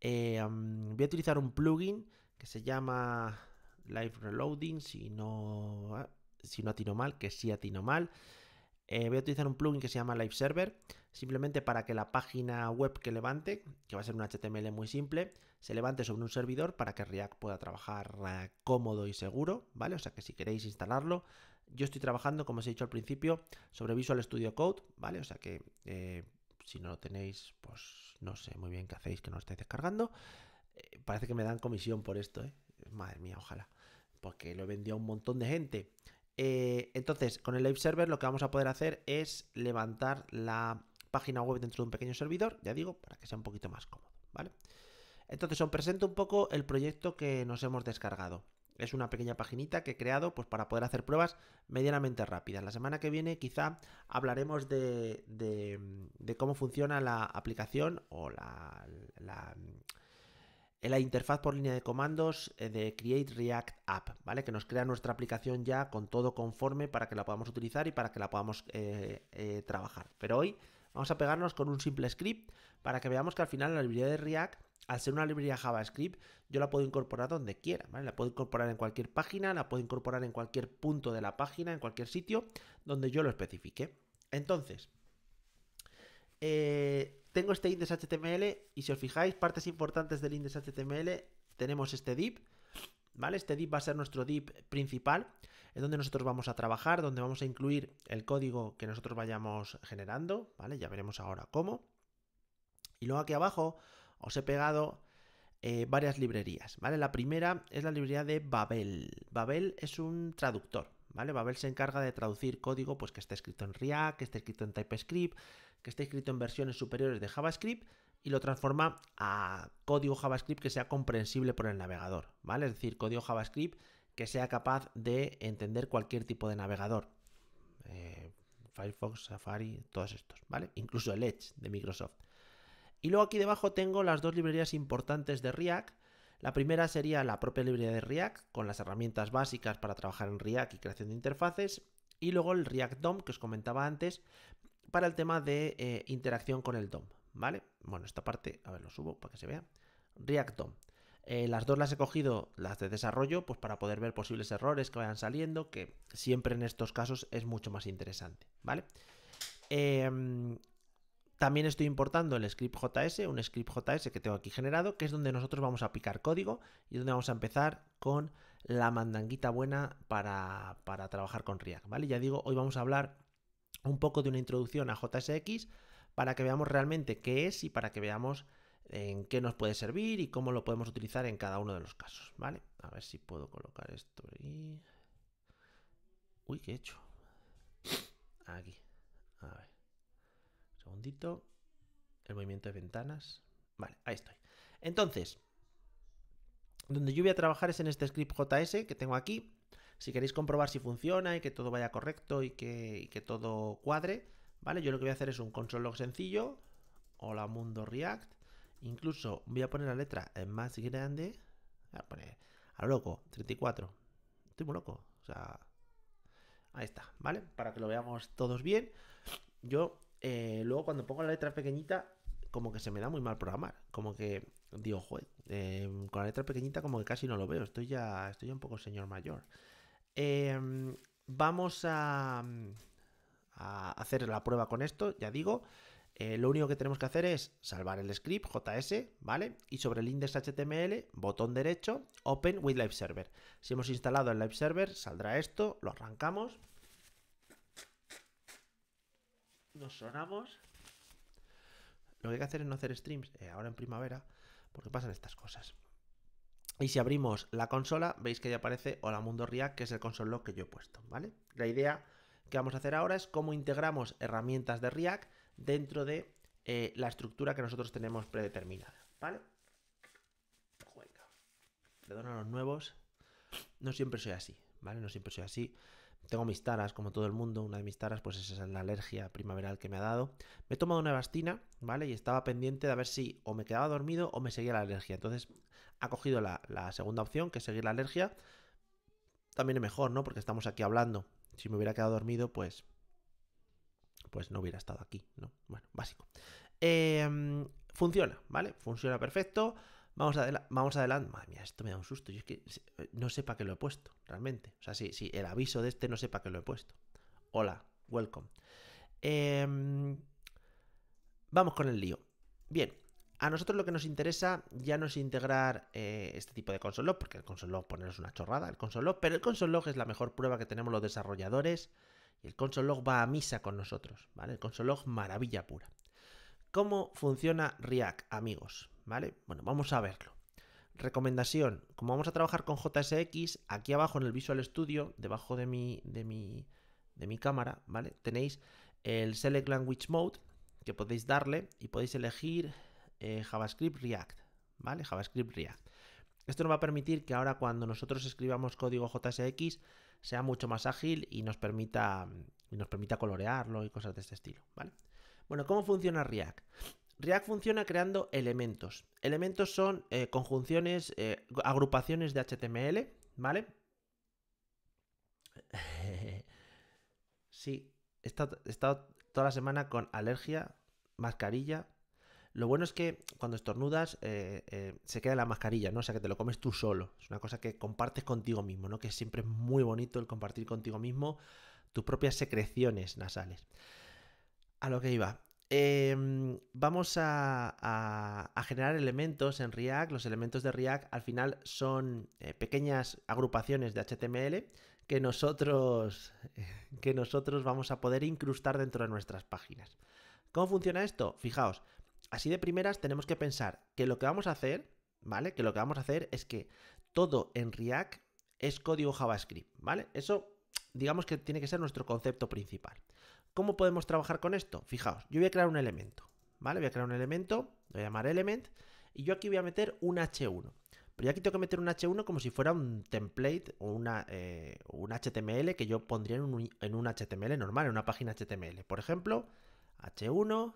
Eh, voy a utilizar un plugin que se llama Live Reloading, si no, ah, si no atino mal, que sí atino mal. Eh, voy a utilizar un plugin que se llama Live Server, simplemente para que la página web que levante, que va a ser un HTML muy simple, se levante sobre un servidor para que React pueda trabajar eh, cómodo y seguro, ¿vale? O sea que si queréis instalarlo, yo estoy trabajando, como os he dicho al principio, sobre Visual Studio Code, ¿vale? O sea que eh, si no lo tenéis, pues no sé muy bien qué hacéis, que no lo estáis descargando. parece que me dan comisión por esto, ¿eh? Madre mía, ojalá. Porque lo he vendido a un montón de gente eh, entonces, con el Live Server lo que vamos a poder hacer es levantar la página web dentro de un pequeño servidor, ya digo, para que sea un poquito más cómodo, ¿vale? Entonces, os presento un poco el proyecto que nos hemos descargado. Es una pequeña paginita que he creado pues, para poder hacer pruebas medianamente rápidas. La semana que viene quizá hablaremos de, cómo funciona la aplicación o la en la interfaz por línea de comandos eh, de Create React App, ¿vale? Que nos crea nuestra aplicación ya con todo conforme para que la podamos utilizar y para que la podamos eh, eh, trabajar. Pero hoy vamos a pegarnos con un simple script para que veamos que al final la librería de React, al ser una librería JavaScript, yo la puedo incorporar donde quiera, ¿vale? La puedo incorporar en cualquier página, la puedo incorporar en cualquier punto de la página, en cualquier sitio donde yo lo especifique. Entonces, eh, tengo este index HTML y si os fijáis, partes importantes del index HTML, tenemos este div, ¿vale? Este div va a ser nuestro div principal, es donde nosotros vamos a trabajar, donde vamos a incluir el código que nosotros vayamos generando, ¿vale? Ya veremos ahora cómo. Y luego aquí abajo os he pegado eh, varias librerías, ¿vale? La primera es la librería de Babel. Babel es un traductor, ¿vale? Babel se encarga de traducir código pues, que está escrito en React, que esté escrito en TypeScript, que esté escrito en versiones superiores de JavaScript y lo transforma a código JavaScript que sea comprensible por el navegador, ¿vale? Es decir, código JavaScript que sea capaz de entender cualquier tipo de navegador. Eh, Firefox, Safari, todos estos, ¿vale? Incluso el Edge de Microsoft. Y luego aquí debajo tengo las dos librerías importantes de React, la primera sería la propia librería de React, con las herramientas básicas para trabajar en React y creación de interfaces, y luego el React DOM que os comentaba antes, para el tema de eh, interacción con el DOM, ¿vale? Bueno, esta parte, a ver, lo subo para que se vea. React DOM. Eh, las dos las he cogido, las de desarrollo, pues para poder ver posibles errores que vayan saliendo, que siempre en estos casos es mucho más interesante, ¿vale? Eh, también estoy importando el script JS, un script JS que tengo aquí generado, que es donde nosotros vamos a picar código y donde vamos a empezar con la mandanguita buena para, para trabajar con React, ¿vale? Ya digo, hoy vamos a hablar un poco de una introducción a JSX para que veamos realmente qué es y para que veamos en qué nos puede servir y cómo lo podemos utilizar en cada uno de los casos, ¿vale? A ver si puedo colocar esto ahí. Uy, ¿qué hecho? Aquí. A ver segundito. El movimiento de ventanas. Vale, ahí estoy. Entonces, donde yo voy a trabajar es en este script JS que tengo aquí. Si queréis comprobar si funciona y que todo vaya correcto y que, todo cuadre, ¿vale? Yo lo que voy a hacer es un console log sencillo. Hola mundo React. Incluso voy a poner la letra en más grande. a poner a lo loco, 34. Estoy muy loco. O sea, ahí está, ¿vale? Para que lo veamos todos bien. Yo eh, luego cuando pongo la letra pequeñita, como que se me da muy mal programar. Como que digo, joder, eh, con la letra pequeñita como que casi no lo veo. Estoy ya, estoy un poco señor mayor. Em, vamos a, hacer la prueba con esto, ya digo. Eh, lo único que tenemos que hacer es salvar el script JS, ¿vale? Y sobre el index HTML, botón derecho, Open with Live Server. Si hemos instalado el Live Server, saldrá esto, lo arrancamos nos sonamos. Lo que hay que hacer es no hacer streams eh, ahora en primavera, porque pasan estas cosas. Y si abrimos la consola, veis que ya aparece Hola Mundo React, que es el console log que yo he puesto, ¿vale? La idea que vamos a hacer ahora es cómo integramos herramientas de React dentro de eh, la estructura que nosotros tenemos predeterminada, ¿vale? Juega. a los nuevos. No siempre soy así, ¿vale? No siempre soy así. Tengo mis taras, como todo el mundo. Una de mis taras, pues esa es la alergia primaveral que me ha dado. Me he tomado una bastina, ¿vale? Y estaba pendiente de a ver si o me quedaba dormido o me seguía la alergia. Entonces, ha cogido la, segunda opción, que es seguir la alergia. También es mejor, ¿no? Porque estamos aquí hablando. Si me hubiera quedado dormido, pues. Pues no hubiera estado aquí, ¿no? Bueno, básico. Em, funciona, ¿vale? Funciona perfecto. Vamos, vamos adelante. Madre mía, esto me da un susto. Yo es que no sé para qué lo he puesto, realmente. O sea, sí, sí, el aviso de este no sé para qué lo he puesto. Hola, welcome. Em, vamos con el lío. Bien, a nosotros lo que nos interesa ya no es integrar eh, este tipo de console log, porque el console log ponernos una chorrada, el console pero el console log es la mejor prueba que tenemos los desarrolladores y el console log va a misa con nosotros, ¿vale? El console log maravilla pura. ¿Cómo funciona React, amigos? ¿Vale? Bueno, vamos a verlo. Recomendación, como vamos a trabajar con JSX, aquí abajo en el Visual Studio, debajo de mi, de mi, de mi cámara, ¿vale? Tenéis el Select Language Mode, que podéis darle y podéis elegir eh, JavaScript React, ¿vale? JavaScript React. Esto nos va a permitir que ahora cuando nosotros escribamos código JSX sea mucho más ágil y nos permita, y nos permita colorearlo y cosas de este estilo, ¿vale? Bueno, ¿cómo funciona React? React funciona creando elementos. Elementos son eh, conjunciones, eh, agrupaciones de HTML, ¿vale? sí, he estado, toda la semana con alergia, mascarilla, lo bueno es que cuando estornudas eh, se queda la mascarilla, ¿no? O sea que te lo comes tú solo. Es una cosa que compartes contigo mismo, ¿no? Que siempre es muy bonito el compartir contigo mismo tus propias secreciones nasales. A lo que iba. Em, vamos a, generar elementos en React. Los elementos de React al final son eh, pequeñas agrupaciones de HTML que nosotros, que nosotros vamos a poder incrustar dentro de nuestras páginas. ¿Cómo funciona esto? Fijaos, así de primeras tenemos que pensar que lo que vamos a hacer, ¿vale? Que lo que vamos a hacer es que todo en React es código JavaScript, ¿vale? Eso digamos que tiene que ser nuestro concepto principal. ¿Cómo podemos trabajar con esto? Fijaos, yo voy a crear un elemento, ¿vale? Voy a crear un elemento, lo voy a llamar element, y yo aquí voy a meter un H1. Pero yo aquí tengo que meter un H1 como si fuera un template o una, eh, un HTML que yo pondría en un, en un HTML normal, en una página HTML. Por ejemplo, H1,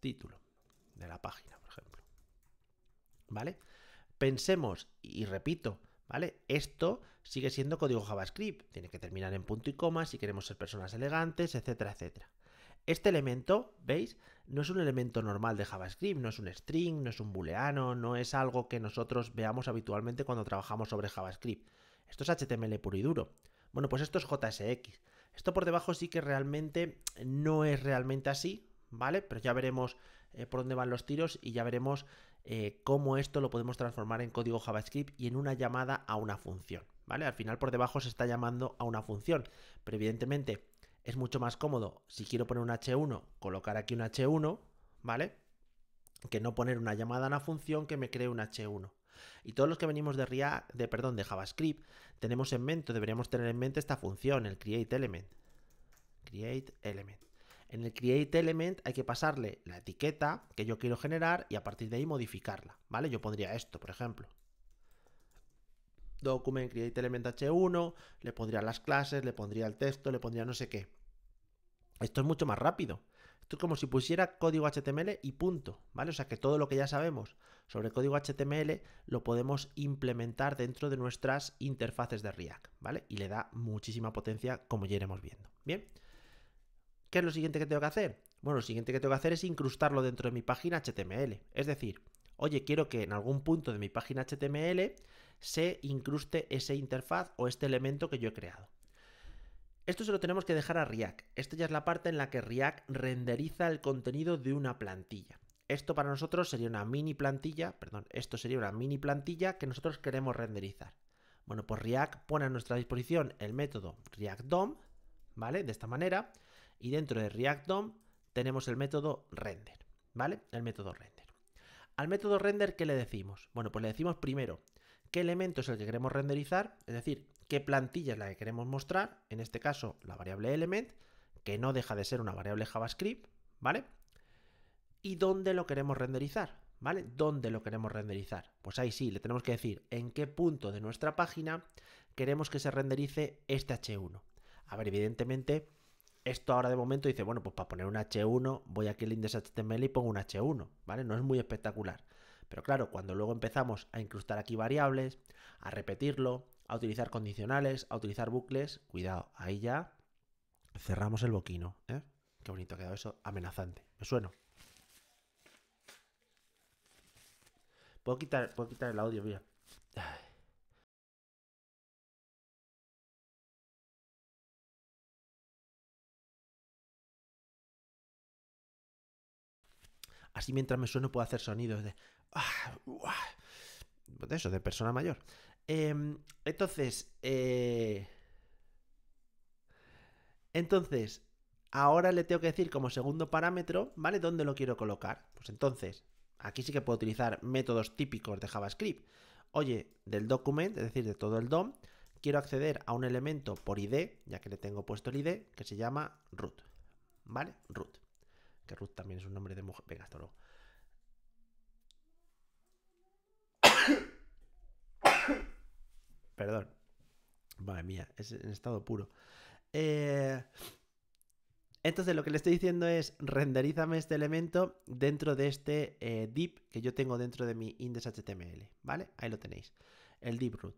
título de la página, por ejemplo. ¿Vale? Pensemos, y repito, ¿Vale? Esto sigue siendo código JavaScript, tiene que terminar en punto y coma si queremos ser personas elegantes, etcétera, etcétera. Este elemento, ¿veis? No es un elemento normal de JavaScript, no es un string, no es un booleano, no es algo que nosotros veamos habitualmente cuando trabajamos sobre JavaScript. Esto es HTML puro y duro. Bueno, pues esto es JSX. Esto por debajo sí que realmente no es realmente así, ¿vale? Pero ya veremos eh, por dónde van los tiros y ya veremos eh, cómo esto lo podemos transformar en código JavaScript y en una llamada a una función. ¿Vale? Al final por debajo se está llamando a una función, pero evidentemente es mucho más cómodo si quiero poner un h1, colocar aquí un h1, ¿vale? Que no poner una llamada a una función que me cree un h1. Y todos los que venimos de de perdón, de JavaScript, tenemos en mente, deberíamos tener en mente esta función, el createElement, element. Create element. En el create element hay que pasarle la etiqueta que yo quiero generar y a partir de ahí modificarla, ¿vale? Yo pondría esto, por ejemplo. Document create element h1, le pondría las clases, le pondría el texto, le pondría no sé qué. Esto es mucho más rápido. Esto es como si pusiera código HTML y punto, ¿vale? O sea que todo lo que ya sabemos sobre código HTML lo podemos implementar dentro de nuestras interfaces de React, ¿vale? Y le da muchísima potencia como ya iremos viendo. Bien. ¿Qué es lo siguiente que tengo que hacer? Bueno, lo siguiente que tengo que hacer es incrustarlo dentro de mi página HTML. Es decir, oye, quiero que en algún punto de mi página HTML se incruste ese interfaz o este elemento que yo he creado. Esto se lo tenemos que dejar a React. Esta ya es la parte en la que React renderiza el contenido de una plantilla. Esto para nosotros sería una mini plantilla, perdón, esto sería una mini plantilla que nosotros queremos renderizar. Bueno, pues React pone a nuestra disposición el método React DOM, ¿vale? De esta manera, y dentro de React DOM tenemos el método render, ¿vale? El método render. Al método render, ¿qué le decimos? Bueno, pues le decimos primero qué elemento es el que queremos renderizar, es decir, qué plantilla es la que queremos mostrar, en este caso la variable element, que no deja de ser una variable JavaScript, ¿vale? Y dónde lo queremos renderizar, ¿vale? ¿Dónde lo queremos renderizar? Pues ahí sí, le tenemos que decir en qué punto de nuestra página queremos que se renderice este H1. A ver, evidentemente esto ahora de momento dice, bueno, pues para poner un H1 voy aquí al index y pongo un H1, ¿vale? No es muy espectacular. Pero claro, cuando luego empezamos a incrustar aquí variables, a repetirlo, a utilizar condicionales, a utilizar bucles, cuidado, ahí ya cerramos el boquino, ¿eh? Qué bonito ha quedado eso, amenazante. Me suena. ¿Puedo quitar, el audio, mira. Así mientras me sueno puedo hacer sonidos de... Ah, pues de eso, de persona mayor. Em, entonces... Eh, entonces, ahora le tengo que decir como segundo parámetro, ¿vale? ¿Dónde lo quiero colocar? Pues entonces, aquí sí que puedo utilizar métodos típicos de JavaScript. Oye, del document, es decir, de todo el DOM, quiero acceder a un elemento por ID, ya que le tengo puesto el ID, que se llama root. ¿Vale? Root. Que Ruth también es un nombre de mujer. Venga, hasta luego. Perdón. Madre mía, es en estado puro. Eh, entonces lo que le estoy diciendo es renderízame este elemento dentro de este eh, div que yo tengo dentro de mi index.html, ¿vale? Ahí lo tenéis, el div root.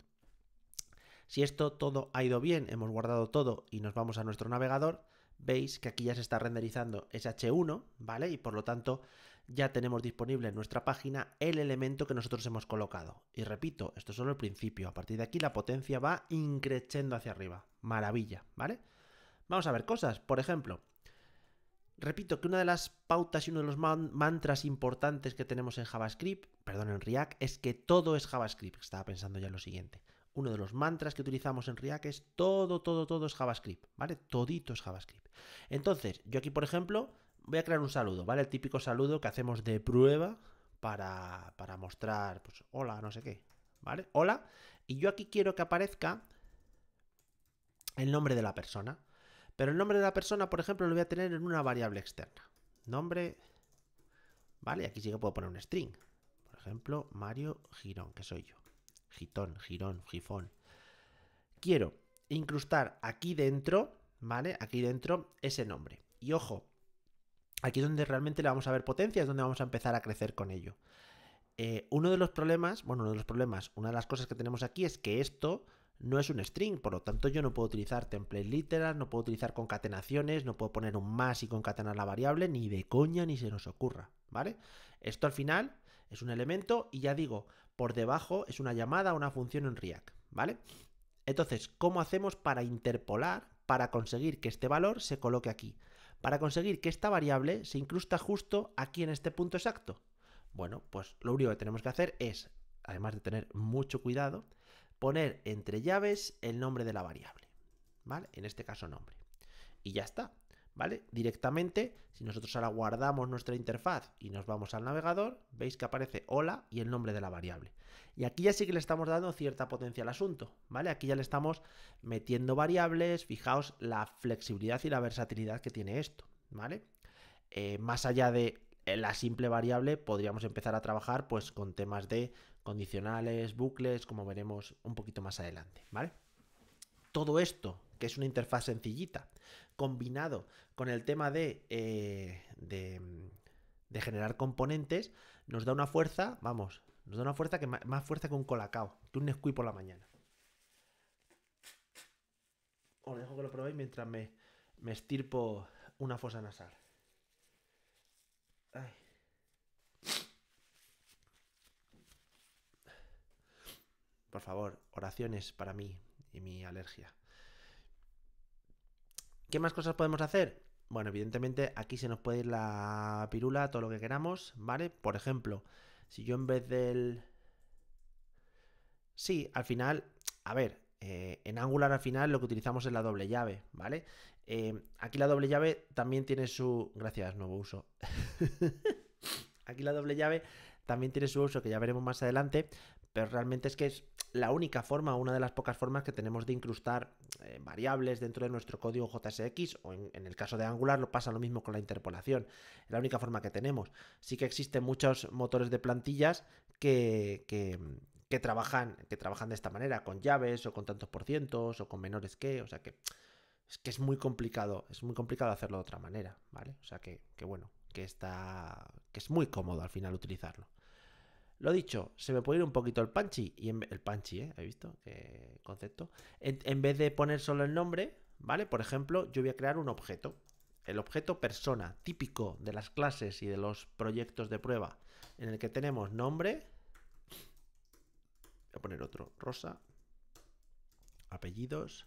Si esto todo ha ido bien, hemos guardado todo y nos vamos a nuestro navegador, veis que aquí ya se está renderizando SH1, ¿vale? Y por lo tanto ya tenemos disponible en nuestra página el elemento que nosotros hemos colocado. Y repito, esto es solo el principio. A partir de aquí la potencia va increciendo hacia arriba. Maravilla, ¿vale? Vamos a ver cosas. Por ejemplo, repito que una de las pautas y uno de los mantras importantes que tenemos en JavaScript, perdón, en React, es que todo es JavaScript. Estaba pensando ya en lo siguiente uno de los mantras que utilizamos en React es todo, todo, todo es JavaScript, ¿vale? Todito es JavaScript. Entonces, yo aquí, por ejemplo, voy a crear un saludo, ¿vale? El típico saludo que hacemos de prueba para, mostrar, pues, hola, no sé qué, ¿vale? Hola. Y yo aquí quiero que aparezca el nombre de la persona. Pero el nombre de la persona, por ejemplo, lo voy a tener en una variable externa. Nombre, ¿vale? Aquí sí que puedo poner un string. Por ejemplo, Mario Girón, que soy yo. Gitón, girón, gifón. Quiero incrustar aquí dentro, ¿vale? Aquí dentro ese nombre. Y ojo, aquí es donde realmente le vamos a ver potencia, es donde vamos a empezar a crecer con ello. Eh, uno de los problemas, bueno, uno de los problemas, una de las cosas que tenemos aquí es que esto no es un string, por lo tanto yo no puedo utilizar template literal, no puedo utilizar concatenaciones, no puedo poner un más y concatenar la variable, ni de coña ni se nos ocurra, ¿vale? Esto al final es un elemento y ya digo, por debajo es una llamada a una función en React, ¿vale? Entonces, ¿cómo hacemos para interpolar, para conseguir que este valor se coloque aquí? Para conseguir que esta variable se incrusta justo aquí en este punto exacto. Bueno, pues lo único que tenemos que hacer es, además de tener mucho cuidado, poner entre llaves el nombre de la variable, ¿vale? En este caso nombre. Y ya está, ¿vale? Directamente, si nosotros ahora guardamos nuestra interfaz y nos vamos al navegador, veis que aparece hola y el nombre de la variable. Y aquí ya sí que le estamos dando cierta potencia al asunto, ¿vale? Aquí ya le estamos metiendo variables, fijaos la flexibilidad y la versatilidad que tiene esto, ¿vale? Eh, más allá de eh, la simple variable podríamos empezar a trabajar pues con temas de condicionales, bucles, como veremos un poquito más adelante, ¿vale? Todo esto que es una interfaz sencillita, combinado con el tema eh, de, de, generar componentes, nos da una fuerza, vamos, nos da una fuerza que más, fuerza que un colacao, que un Nesquik por la mañana. Os dejo que lo probéis mientras me, estirpo una fosa nasal. Por favor, oraciones para mí y mi alergia. ¿Qué más cosas podemos hacer? Bueno, evidentemente aquí se nos puede ir la pirula, todo lo que queramos, ¿vale? Por ejemplo, si yo en vez del... Sí, al final, a ver, eh, en Angular al final lo que utilizamos es la doble llave, ¿vale? Eh, aquí la doble llave también tiene su... Gracias, nuevo uso. aquí la doble llave también tiene su uso, que ya veremos más adelante, pero realmente es que es la única forma, una de las pocas formas que tenemos de incrustar eh, variables dentro de nuestro código JSX, o en, el caso de Angular lo pasa lo mismo con la interpolación, es la única forma que tenemos. Sí que existen muchos motores de plantillas que, que trabajan, que trabajan de esta manera, con llaves o con tantos por cientos o con menores que, o sea que es que es muy complicado, es muy complicado hacerlo de otra manera, ¿vale? O sea que, que bueno, que está, que es muy cómodo al final utilizarlo. Lo dicho, se me puede ir un poquito el panchi. Y en, el panchi, ¿eh? ¿Habéis visto? ¿Qué eh, concepto? En, en vez de poner solo el nombre, ¿vale? Por ejemplo, yo voy a crear un objeto. El objeto persona, típico de las clases y de los proyectos de prueba, en el que tenemos nombre. Voy a poner otro, rosa. Apellidos.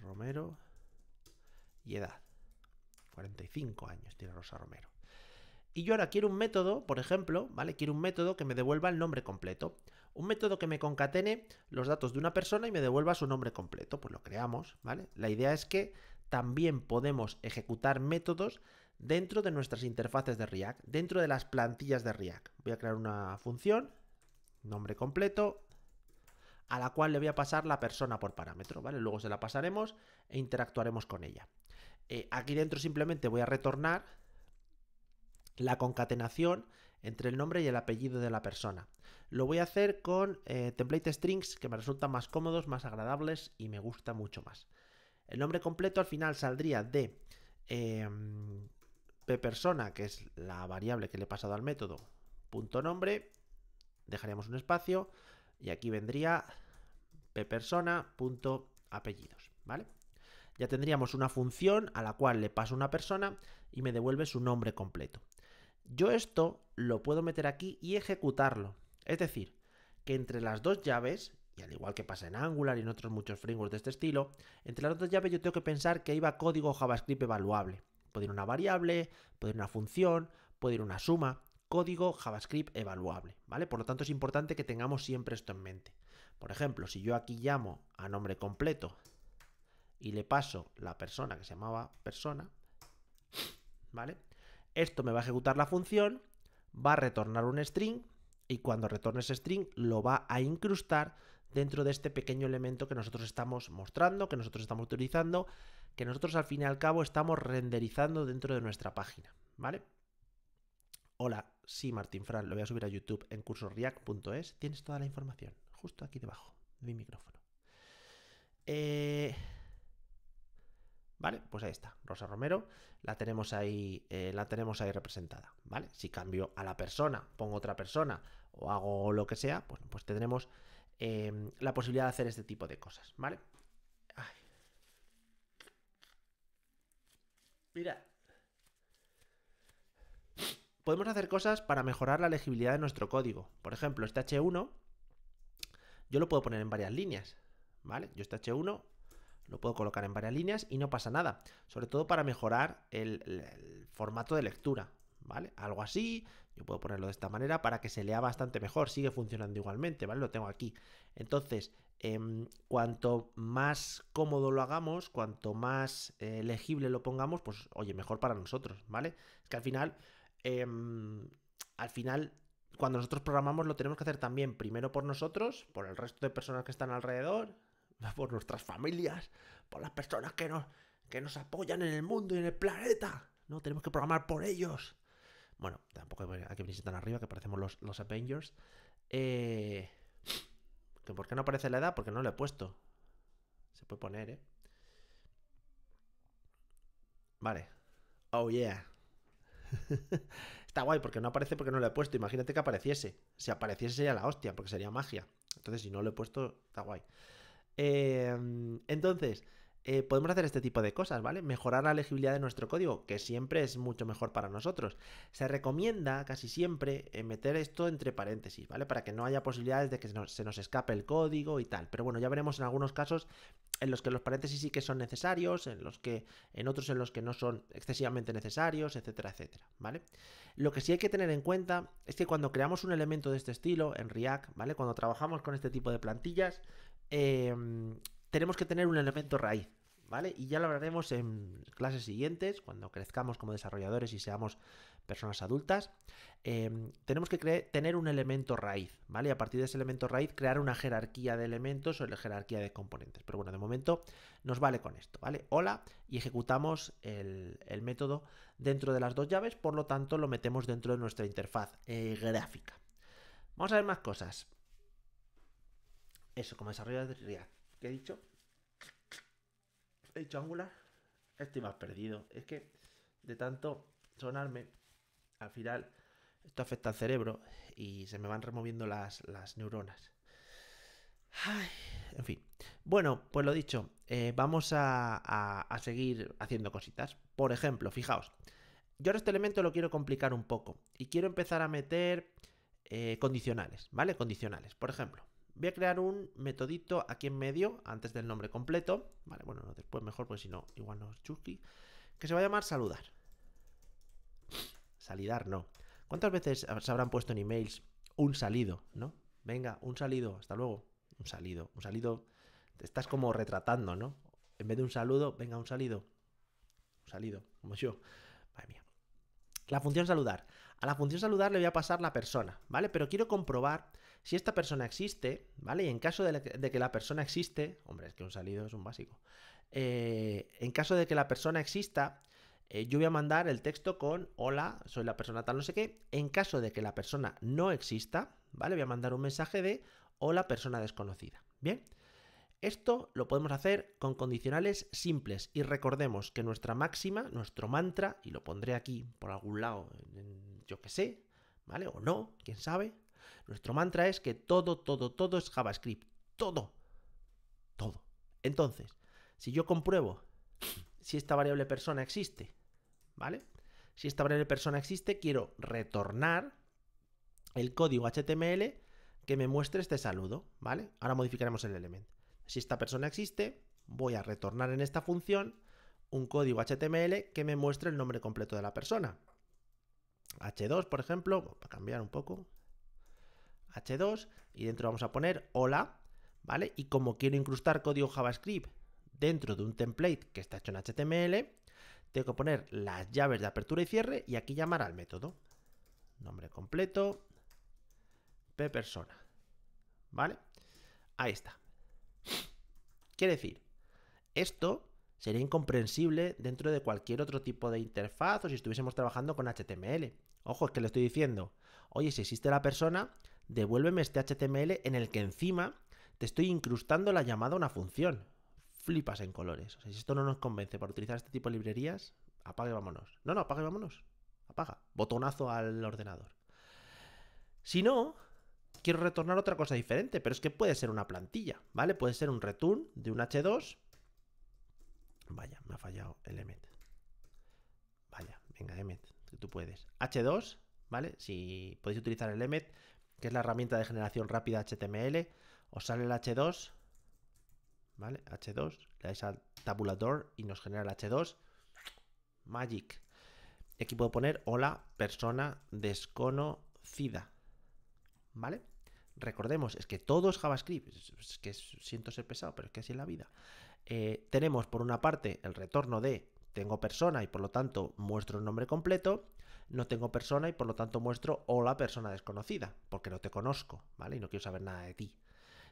Romero. Y edad. 45 años tiene Rosa Romero. Y yo ahora quiero un método, por ejemplo, ¿vale? Quiero un método que me devuelva el nombre completo. Un método que me concatene los datos de una persona y me devuelva su nombre completo. Pues lo creamos, ¿vale? La idea es que también podemos ejecutar métodos dentro de nuestras interfaces de React, dentro de las plantillas de React. Voy a crear una función, nombre completo, a la cual le voy a pasar la persona por parámetro, ¿vale? Luego se la pasaremos e interactuaremos con ella. Eh, aquí dentro simplemente voy a retornar la concatenación entre el nombre y el apellido de la persona. Lo voy a hacer con eh, template strings que me resultan más cómodos, más agradables y me gusta mucho más. El nombre completo al final saldría de eh, em, ppersona, que es la variable que le he pasado al método, punto nombre, dejaríamos un espacio y aquí vendría ppersona.apellidos, ¿vale? Ya tendríamos una función a la cual le paso una persona y me devuelve su nombre completo. Yo esto lo puedo meter aquí y ejecutarlo. Es decir, que entre las dos llaves, y al igual que pasa en Angular y en otros muchos frameworks de este estilo, entre las dos llaves yo tengo que pensar que iba código JavaScript evaluable. Puede ir una variable, puede ir una función, puede ir una suma, código JavaScript evaluable, ¿vale? Por lo tanto es importante que tengamos siempre esto en mente. Por ejemplo, si yo aquí llamo a nombre completo y le paso la persona que se llamaba persona, ¿vale? Esto me va a ejecutar la función, va a retornar un string y cuando retorne ese string lo va a incrustar dentro de este pequeño elemento que nosotros estamos mostrando, que nosotros estamos utilizando, que nosotros al fin y al cabo estamos renderizando dentro de nuestra página, ¿vale? Hola, sí, Martín Fran, lo voy a subir a YouTube en cursorreact.es. Tienes toda la información justo aquí debajo de mi micrófono. Eh, ¿Vale? Pues ahí está, Rosa Romero, la tenemos ahí, eh, la tenemos ahí representada, ¿vale? Si cambio a la persona, pongo otra persona o hago lo que sea, pues, pues tendremos eh, la posibilidad de hacer este tipo de cosas, ¿vale? Mira. Podemos hacer cosas para mejorar la legibilidad de nuestro código. Por ejemplo, este H1 yo lo puedo poner en varias líneas, ¿vale? Yo este H1 lo puedo colocar en varias líneas y no pasa nada, sobre todo para mejorar el, formato de lectura, ¿vale? Algo así, yo puedo ponerlo de esta manera para que se lea bastante mejor, sigue funcionando igualmente, ¿vale? Lo tengo aquí. Entonces, em, cuanto más cómodo lo hagamos, cuanto más eh, legible lo pongamos, pues oye, mejor para nosotros, ¿vale? Es que al final, em, al final, cuando nosotros programamos lo tenemos que hacer también, primero por nosotros, por el resto de personas que están alrededor, por nuestras familias, por las personas que nos, que nos apoyan en el mundo y en el planeta. No tenemos que programar por ellos. Bueno, tampoco hay que venirse tan arriba que aparecemos los, Avengers. Eh, ¿Por qué no aparece la edad? Porque no lo he puesto. Se puede poner, ¿eh? Vale. Oh, yeah. Está guay porque no aparece porque no lo he puesto. Imagínate que apareciese. Si apareciese sería la hostia porque sería magia. Entonces, si no lo he puesto, está guay. Em, entonces, eh, podemos hacer este tipo de cosas, ¿vale? Mejorar la legibilidad de nuestro código, que siempre es mucho mejor para nosotros. Se recomienda casi siempre eh, meter esto entre paréntesis, ¿vale? Para que no haya posibilidades de que se nos, escape el código y tal. Pero bueno, ya veremos en algunos casos en los que los paréntesis sí que son necesarios, en los que, en otros en los que no son excesivamente necesarios, etcétera, etcétera, ¿vale? Lo que sí hay que tener en cuenta es que cuando creamos un elemento de este estilo en React, ¿vale? Cuando trabajamos con este tipo de plantillas, Em, tenemos que tener un elemento raíz, ¿vale? Y ya lo hablaremos en clases siguientes, cuando crezcamos como desarrolladores y seamos personas adultas. Em, tenemos que tener un elemento raíz, ¿vale? Y a partir de ese elemento raíz crear una jerarquía de elementos o la jerarquía de componentes. Pero bueno, de momento nos vale con esto, ¿vale? Hola y ejecutamos el, método dentro de las dos llaves, por lo tanto lo metemos dentro de nuestra interfaz eh, gráfica. Vamos a ver más cosas. Eso, como desarrollo de realidad. ¿Qué he dicho? He dicho Angular. Estoy más perdido. Es que de tanto sonarme, al final esto afecta al cerebro y se me van removiendo las, neuronas. en fin. Bueno, pues lo dicho, eh, vamos a, seguir haciendo cositas. Por ejemplo, fijaos, yo ahora este elemento lo quiero complicar un poco y quiero empezar a meter eh, condicionales, ¿vale? Condicionales. Por ejemplo, Voy a crear un metodito aquí en medio, antes del nombre completo. Vale, bueno, después mejor, pues si no, igual no es chusky. Que se va a llamar saludar. Salidar, no. ¿Cuántas veces se habrán puesto en emails un salido, no? Venga, un salido, hasta luego. Un salido, un salido. Te estás como retratando, ¿no? En vez de un saludo, venga, un salido. Un salido, como yo. Madre mía. La función saludar. A la función saludar le voy a pasar la persona, ¿vale? Pero quiero comprobar si esta persona existe, ¿vale? Y en caso de, que la persona existe, hombre, es que un salido es un básico. Eh, en caso de que la persona exista, eh, yo voy a mandar el texto con hola, soy la persona tal no sé qué. En caso de que la persona no exista, ¿vale? Voy a mandar un mensaje de hola persona desconocida. Bien. Esto lo podemos hacer con condicionales simples y recordemos que nuestra máxima, nuestro mantra, y lo pondré aquí por algún lado, yo qué sé, ¿vale? O no, quién sabe, nuestro mantra es que todo, todo, todo es JavaScript. Todo. Todo. Entonces, si yo compruebo si esta variable persona existe, ¿vale? Si esta variable persona existe, quiero retornar el código HTML que me muestre este saludo, ¿vale? Ahora modificaremos el elemento. Si esta persona existe, voy a retornar en esta función un código HTML que me muestre el nombre completo de la persona. H2, por ejemplo, para cambiar un poco h2 y dentro vamos a poner hola, ¿vale? Y como quiero incrustar código JavaScript dentro de un template que está hecho en HTML, tengo que poner las llaves de apertura y cierre y aquí llamar al método. Nombre completo, pPersona, ¿vale? Ahí está. Quiere decir, esto sería incomprensible dentro de cualquier otro tipo de interfaz o si estuviésemos trabajando con HTML. Ojo, es que le estoy diciendo, oye, si existe la persona, devuélveme este HTML en el que encima te estoy incrustando la llamada a una función. Flipas en colores. si esto no nos convence para utilizar este tipo de librerías, apague vámonos. No, no, apague vámonos. Apaga. Botonazo al ordenador. Si no, quiero retornar otra cosa diferente, pero es que puede ser una plantilla, ¿vale? Puede ser un return de un H2. Vaya, me ha fallado el emet. Vaya, venga, emet, tú puedes. H2, ¿vale? Si podéis utilizar el emet, que es la herramienta de generación rápida HTML, os sale el H2, ¿vale? H2, le dais al tabulador y nos genera el H2. Magic. Aquí puedo poner hola, persona desconocida, ¿vale? Recordemos, es que todo es JavaScript, es que siento ser pesado, pero es que así es la vida. Eh, tenemos por una parte el retorno de tengo persona y por lo tanto muestro el nombre completo no tengo persona y por lo tanto muestro hola persona desconocida, porque no te conozco, ¿vale? Y no quiero saber nada de ti.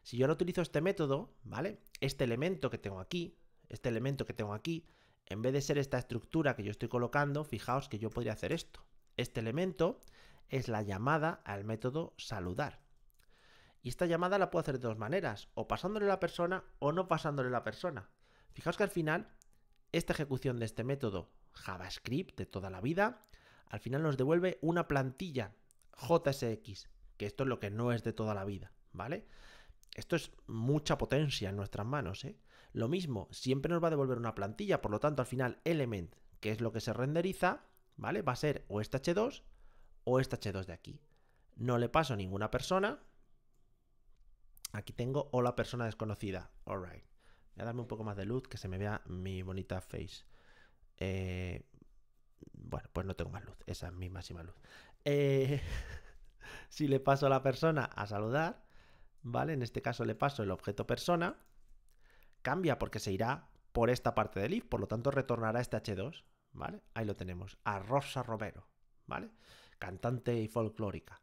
Si yo no utilizo este método, ¿vale? Este elemento que tengo aquí, este elemento que tengo aquí, en vez de ser esta estructura que yo estoy colocando, fijaos que yo podría hacer esto. Este elemento es la llamada al método saludar. Y esta llamada la puedo hacer de dos maneras, o pasándole la persona o no pasándole la persona. Fijaos que al final, esta ejecución de este método JavaScript de toda la vida al final nos devuelve una plantilla JSX, que esto es lo que no es de toda la vida, ¿vale? Esto es mucha potencia en nuestras manos, ¿eh? Lo mismo, siempre nos va a devolver una plantilla, por lo tanto, al final, element, que es lo que se renderiza, ¿vale? Va a ser o esta H2 o esta H2 de aquí. No le paso a ninguna persona. Aquí tengo o la persona desconocida. Alright. Voy a darme un poco más de luz que se me vea mi bonita face. Eh, bueno, pues no tengo más luz, esa es mi máxima luz. Eh, si le paso a la persona a saludar, ¿vale? En este caso le paso el objeto persona, cambia porque se irá por esta parte del if, por lo tanto retornará este H2, ¿vale? Ahí lo tenemos, a Rosa Romero, ¿vale? Cantante y folclórica.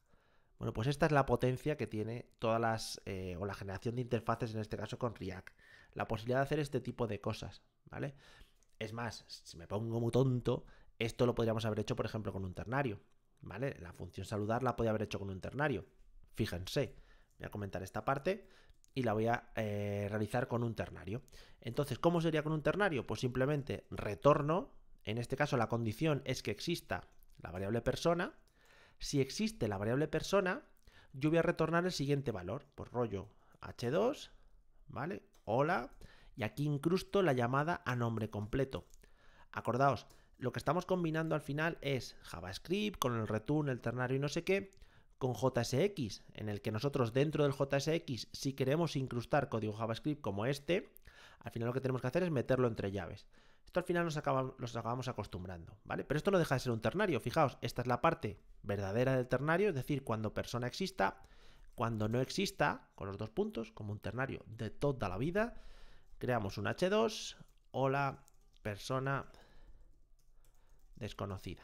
Bueno, pues esta es la potencia que tiene todas las, eh, o la generación de interfaces, en este caso con React. La posibilidad de hacer este tipo de cosas, ¿vale? Es más, si me pongo muy tonto, esto lo podríamos haber hecho, por ejemplo, con un ternario. ¿Vale? La función saludar la podía haber hecho con un ternario. Fíjense, voy a comentar esta parte y la voy a eh, realizar con un ternario. Entonces, ¿cómo sería con un ternario? Pues simplemente retorno, en este caso la condición es que exista la variable persona. Si existe la variable persona, yo voy a retornar el siguiente valor, por rollo h2, ¿vale? Hola, y aquí incrusto la llamada a nombre completo. Acordaos, lo que estamos combinando al final es JavaScript con el return, el ternario y no sé qué, con JSX, en el que nosotros dentro del JSX, si queremos incrustar código JavaScript como este, al final lo que tenemos que hacer es meterlo entre llaves. Esto al final nos, nos acabamos acostumbrando, ¿vale? Pero esto no deja de ser un ternario, fijaos, esta es la parte verdadera del ternario, es decir, cuando persona exista, cuando no exista, con los dos puntos, como un ternario de toda la vida, creamos un H2, hola, persona desconocida.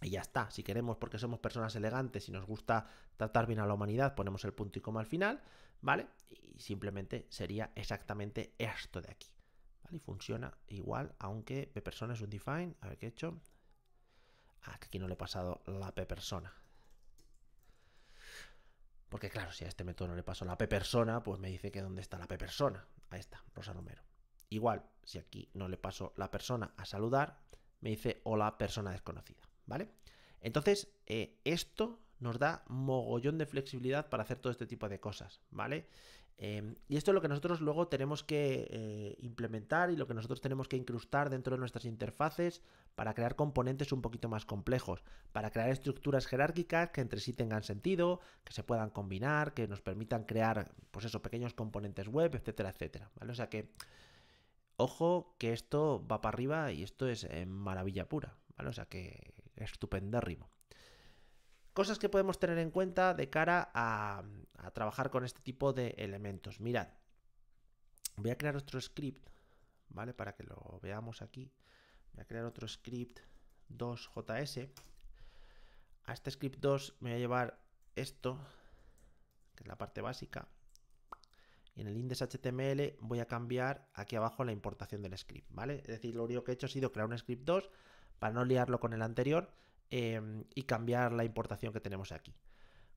Y ya está, si queremos porque somos personas elegantes y nos gusta tratar bien a la humanidad, ponemos el punto y coma al final, ¿vale? Y simplemente sería exactamente esto de aquí, ¿vale? Y funciona igual, aunque persona es un define, a ver qué he hecho. Ah, aquí no le he pasado la P persona Porque claro, si a este método no le paso la P persona, pues me dice que dónde está la P persona. Ahí está, Rosa Romero. Igual, si aquí no le paso la persona a saludar, me dice hola persona desconocida, ¿vale? Entonces, eh, esto nos da mogollón de flexibilidad para hacer todo este tipo de cosas, ¿vale? Em, y esto es lo que nosotros luego tenemos que eh, implementar y lo que nosotros tenemos que incrustar dentro de nuestras interfaces para crear componentes un poquito más complejos, para crear estructuras jerárquicas que entre sí tengan sentido, que se puedan combinar, que nos permitan crear, pues eso, pequeños componentes web, etcétera, etcétera, ¿vale? O sea que Ojo que esto va para arriba y esto es eh, maravilla pura, ¿vale? O sea que estupendérrimo. Cosas que podemos tener en cuenta de cara a, trabajar con este tipo de elementos. Mirad, voy a crear otro script, ¿vale? Para que lo veamos aquí. Voy a crear otro script 2JS. A este script 2 me voy a llevar esto, que es la parte básica y en el index.html HTML voy a cambiar aquí abajo la importación del script, ¿vale? Es decir, lo único que he hecho ha sido crear un script 2 para no liarlo con el anterior em, y cambiar la importación que tenemos aquí.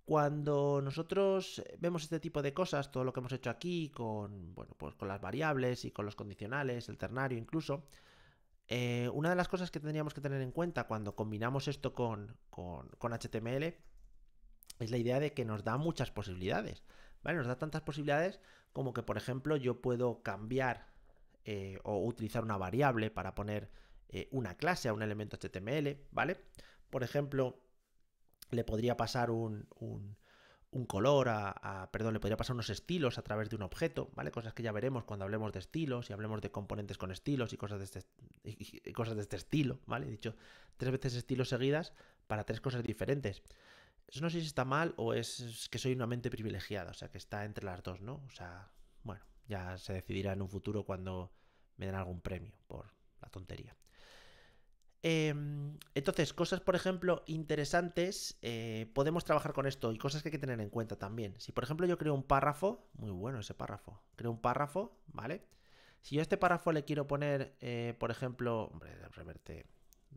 Cuando nosotros vemos este tipo de cosas, todo lo que hemos hecho aquí con, bueno, pues con las variables y con los condicionales, el ternario incluso, eh, una de las cosas que tendríamos que tener en cuenta cuando combinamos esto con, con, con, HTML es la idea de que nos da muchas posibilidades. ¿vale? Nos da tantas posibilidades como que por ejemplo yo puedo cambiar eh, o utilizar una variable para poner eh, una clase a un elemento HTML, ¿vale? Por ejemplo, le podría pasar un, color a, perdón, le podría pasar unos estilos a través de un objeto, ¿vale? Cosas que ya veremos cuando hablemos de estilos y hablemos de componentes con estilos y cosas de este, cosas de este estilo, ¿vale? He dicho tres veces estilos seguidas para tres cosas diferentes no sé si está mal o es, que soy una mente privilegiada, o sea, que está entre las dos, ¿no? O sea, bueno, ya se decidirá en un futuro cuando me den algún premio por la tontería. Em, entonces, cosas, por ejemplo, interesantes, eh, podemos trabajar con esto y cosas que hay que tener en cuenta también. Si, por ejemplo, yo creo un párrafo, muy bueno ese párrafo, creo un párrafo, ¿vale? Si yo a este párrafo le quiero poner, eh, por ejemplo, hombre, reverte,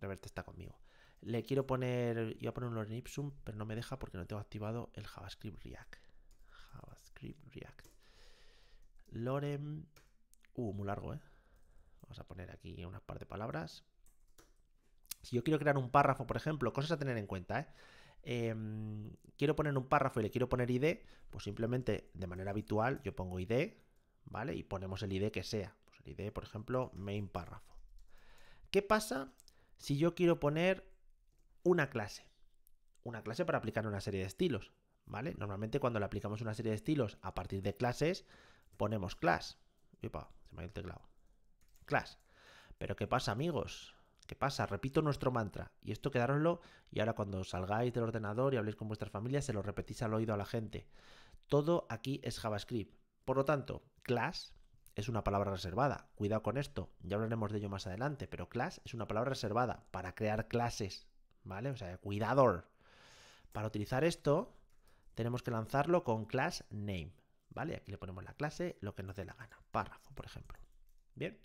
reverte está conmigo. Le quiero poner, iba a poner un Ipsum, pero no me deja porque no tengo activado el JavaScript React. JavaScript React. Lorem. Uh, muy largo, ¿eh? Vamos a poner aquí unas par de palabras. Si yo quiero crear un párrafo, por ejemplo, cosas a tener en cuenta, ¿eh? Em, quiero poner un párrafo y le quiero poner ID, pues simplemente de manera habitual yo pongo ID, ¿vale? Y ponemos el ID que sea. Pues el ID, por ejemplo, main párrafo. ¿Qué pasa si yo quiero poner una clase. Una clase para aplicar una serie de estilos, ¿vale? Normalmente cuando le aplicamos una serie de estilos a partir de clases, ponemos class. se me ha ido el teclado. Class. Pero ¿qué pasa, amigos? ¿Qué pasa? Repito nuestro mantra. Y esto quedároslo. Y ahora cuando salgáis del ordenador y habléis con vuestras familia, se lo repetís al oído a la gente. Todo aquí es JavaScript. Por lo tanto, class es una palabra reservada. Cuidado con esto. Ya hablaremos de ello más adelante. Pero class es una palabra reservada para crear clases. ¿vale? O sea, cuidador. Para utilizar esto, tenemos que lanzarlo con class name, ¿vale? Aquí le ponemos la clase, lo que nos dé la gana, párrafo, por ejemplo. Bien.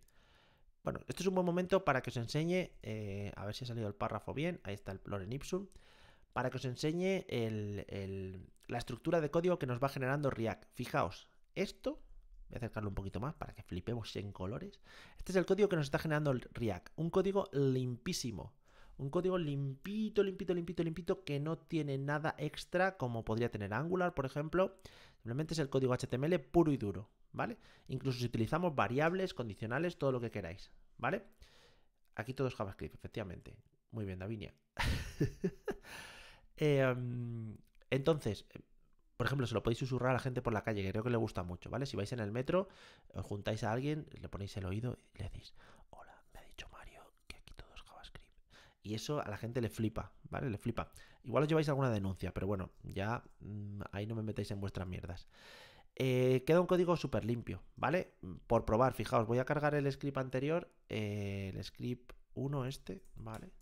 Bueno, este es un buen momento para que os enseñe, eh, a ver si ha salido el párrafo bien, ahí está el en Ipsum, para que os enseñe la estructura de código que nos va generando React. Fijaos, esto voy a acercarlo un poquito más para que flipemos en colores. Este es el código que nos está generando React, un código limpísimo. Un código limpito, limpito, limpito, limpito, que no tiene nada extra como podría tener Angular, por ejemplo. Simplemente es el código HTML puro y duro, ¿vale? Incluso si utilizamos variables, condicionales, todo lo que queráis, ¿vale? Aquí todo es JavaScript, efectivamente. Muy bien, Davinia. Em, entonces, por ejemplo, se lo podéis susurrar a la gente por la calle, que creo que le gusta mucho, ¿vale? Si vais en el metro, os juntáis a alguien, le ponéis el oído y le decís, Y eso a la gente le flipa, ¿vale? Le flipa. Igual os lleváis alguna denuncia, pero bueno, ya mm, ahí no me metéis en vuestras mierdas. Eh, queda un código súper limpio, ¿vale? Por probar, fijaos, voy a cargar el script anterior, eh, el script 1 este, ¿vale?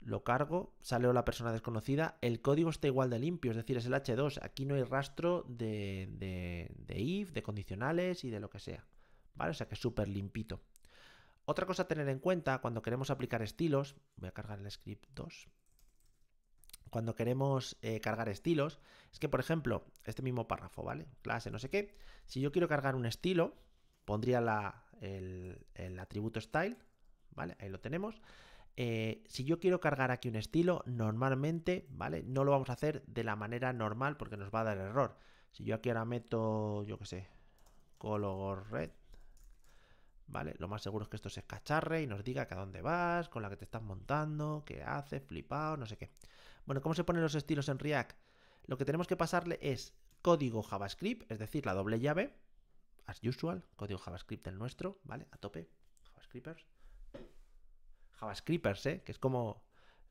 Lo cargo, sale la persona desconocida, el código está igual de limpio, es decir, es el H2, aquí no hay rastro de, de, de if, de condicionales y de lo que sea, ¿vale? O sea que es súper limpito. Otra cosa a tener en cuenta cuando queremos aplicar estilos, voy a cargar el script 2. Cuando queremos eh, cargar estilos, es que por ejemplo, este mismo párrafo, ¿vale? Clase, no sé qué. Si yo quiero cargar un estilo, pondría el, atributo style, ¿vale? Ahí lo tenemos. Eh, si yo quiero cargar aquí un estilo, normalmente, ¿vale? No lo vamos a hacer de la manera normal porque nos va a dar error. Si yo aquí ahora meto, yo qué sé, color red, ¿vale? Lo más seguro es que esto se escacharre y nos diga que a dónde vas, con la que te estás montando, qué haces, flipado, no sé qué. Bueno, ¿cómo se ponen los estilos en React? Lo que tenemos que pasarle es código JavaScript, es decir, la doble llave, as usual, código JavaScript del nuestro, ¿vale? A tope, JavaScripters. JavaScripters, ¿eh? Que es como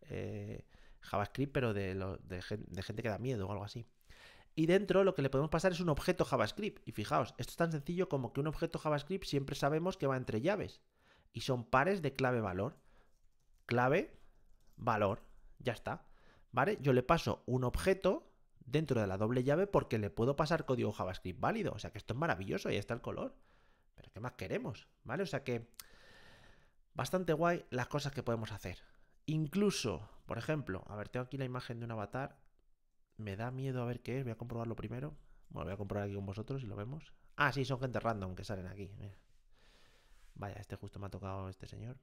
eh, JavaScript, pero de gente que da miedo o algo así y dentro lo que le podemos pasar es un objeto JavaScript. Y fijaos, esto es tan sencillo como que un objeto JavaScript siempre sabemos que va entre llaves y son pares de clave valor. Clave, valor, ya está. ¿Vale? Yo le paso un objeto dentro de la doble llave porque le puedo pasar código JavaScript válido. O sea que esto es maravilloso, ahí está el color. Pero ¿qué más queremos? ¿Vale? O sea que bastante guay las cosas que podemos hacer. Incluso, por ejemplo, a ver, tengo aquí la imagen de un avatar me da miedo a ver qué es. Voy a comprobarlo primero. Bueno, voy a comprobar aquí con vosotros y lo vemos. Ah, sí, son gente random que salen aquí. Vaya, este justo me ha tocado este señor.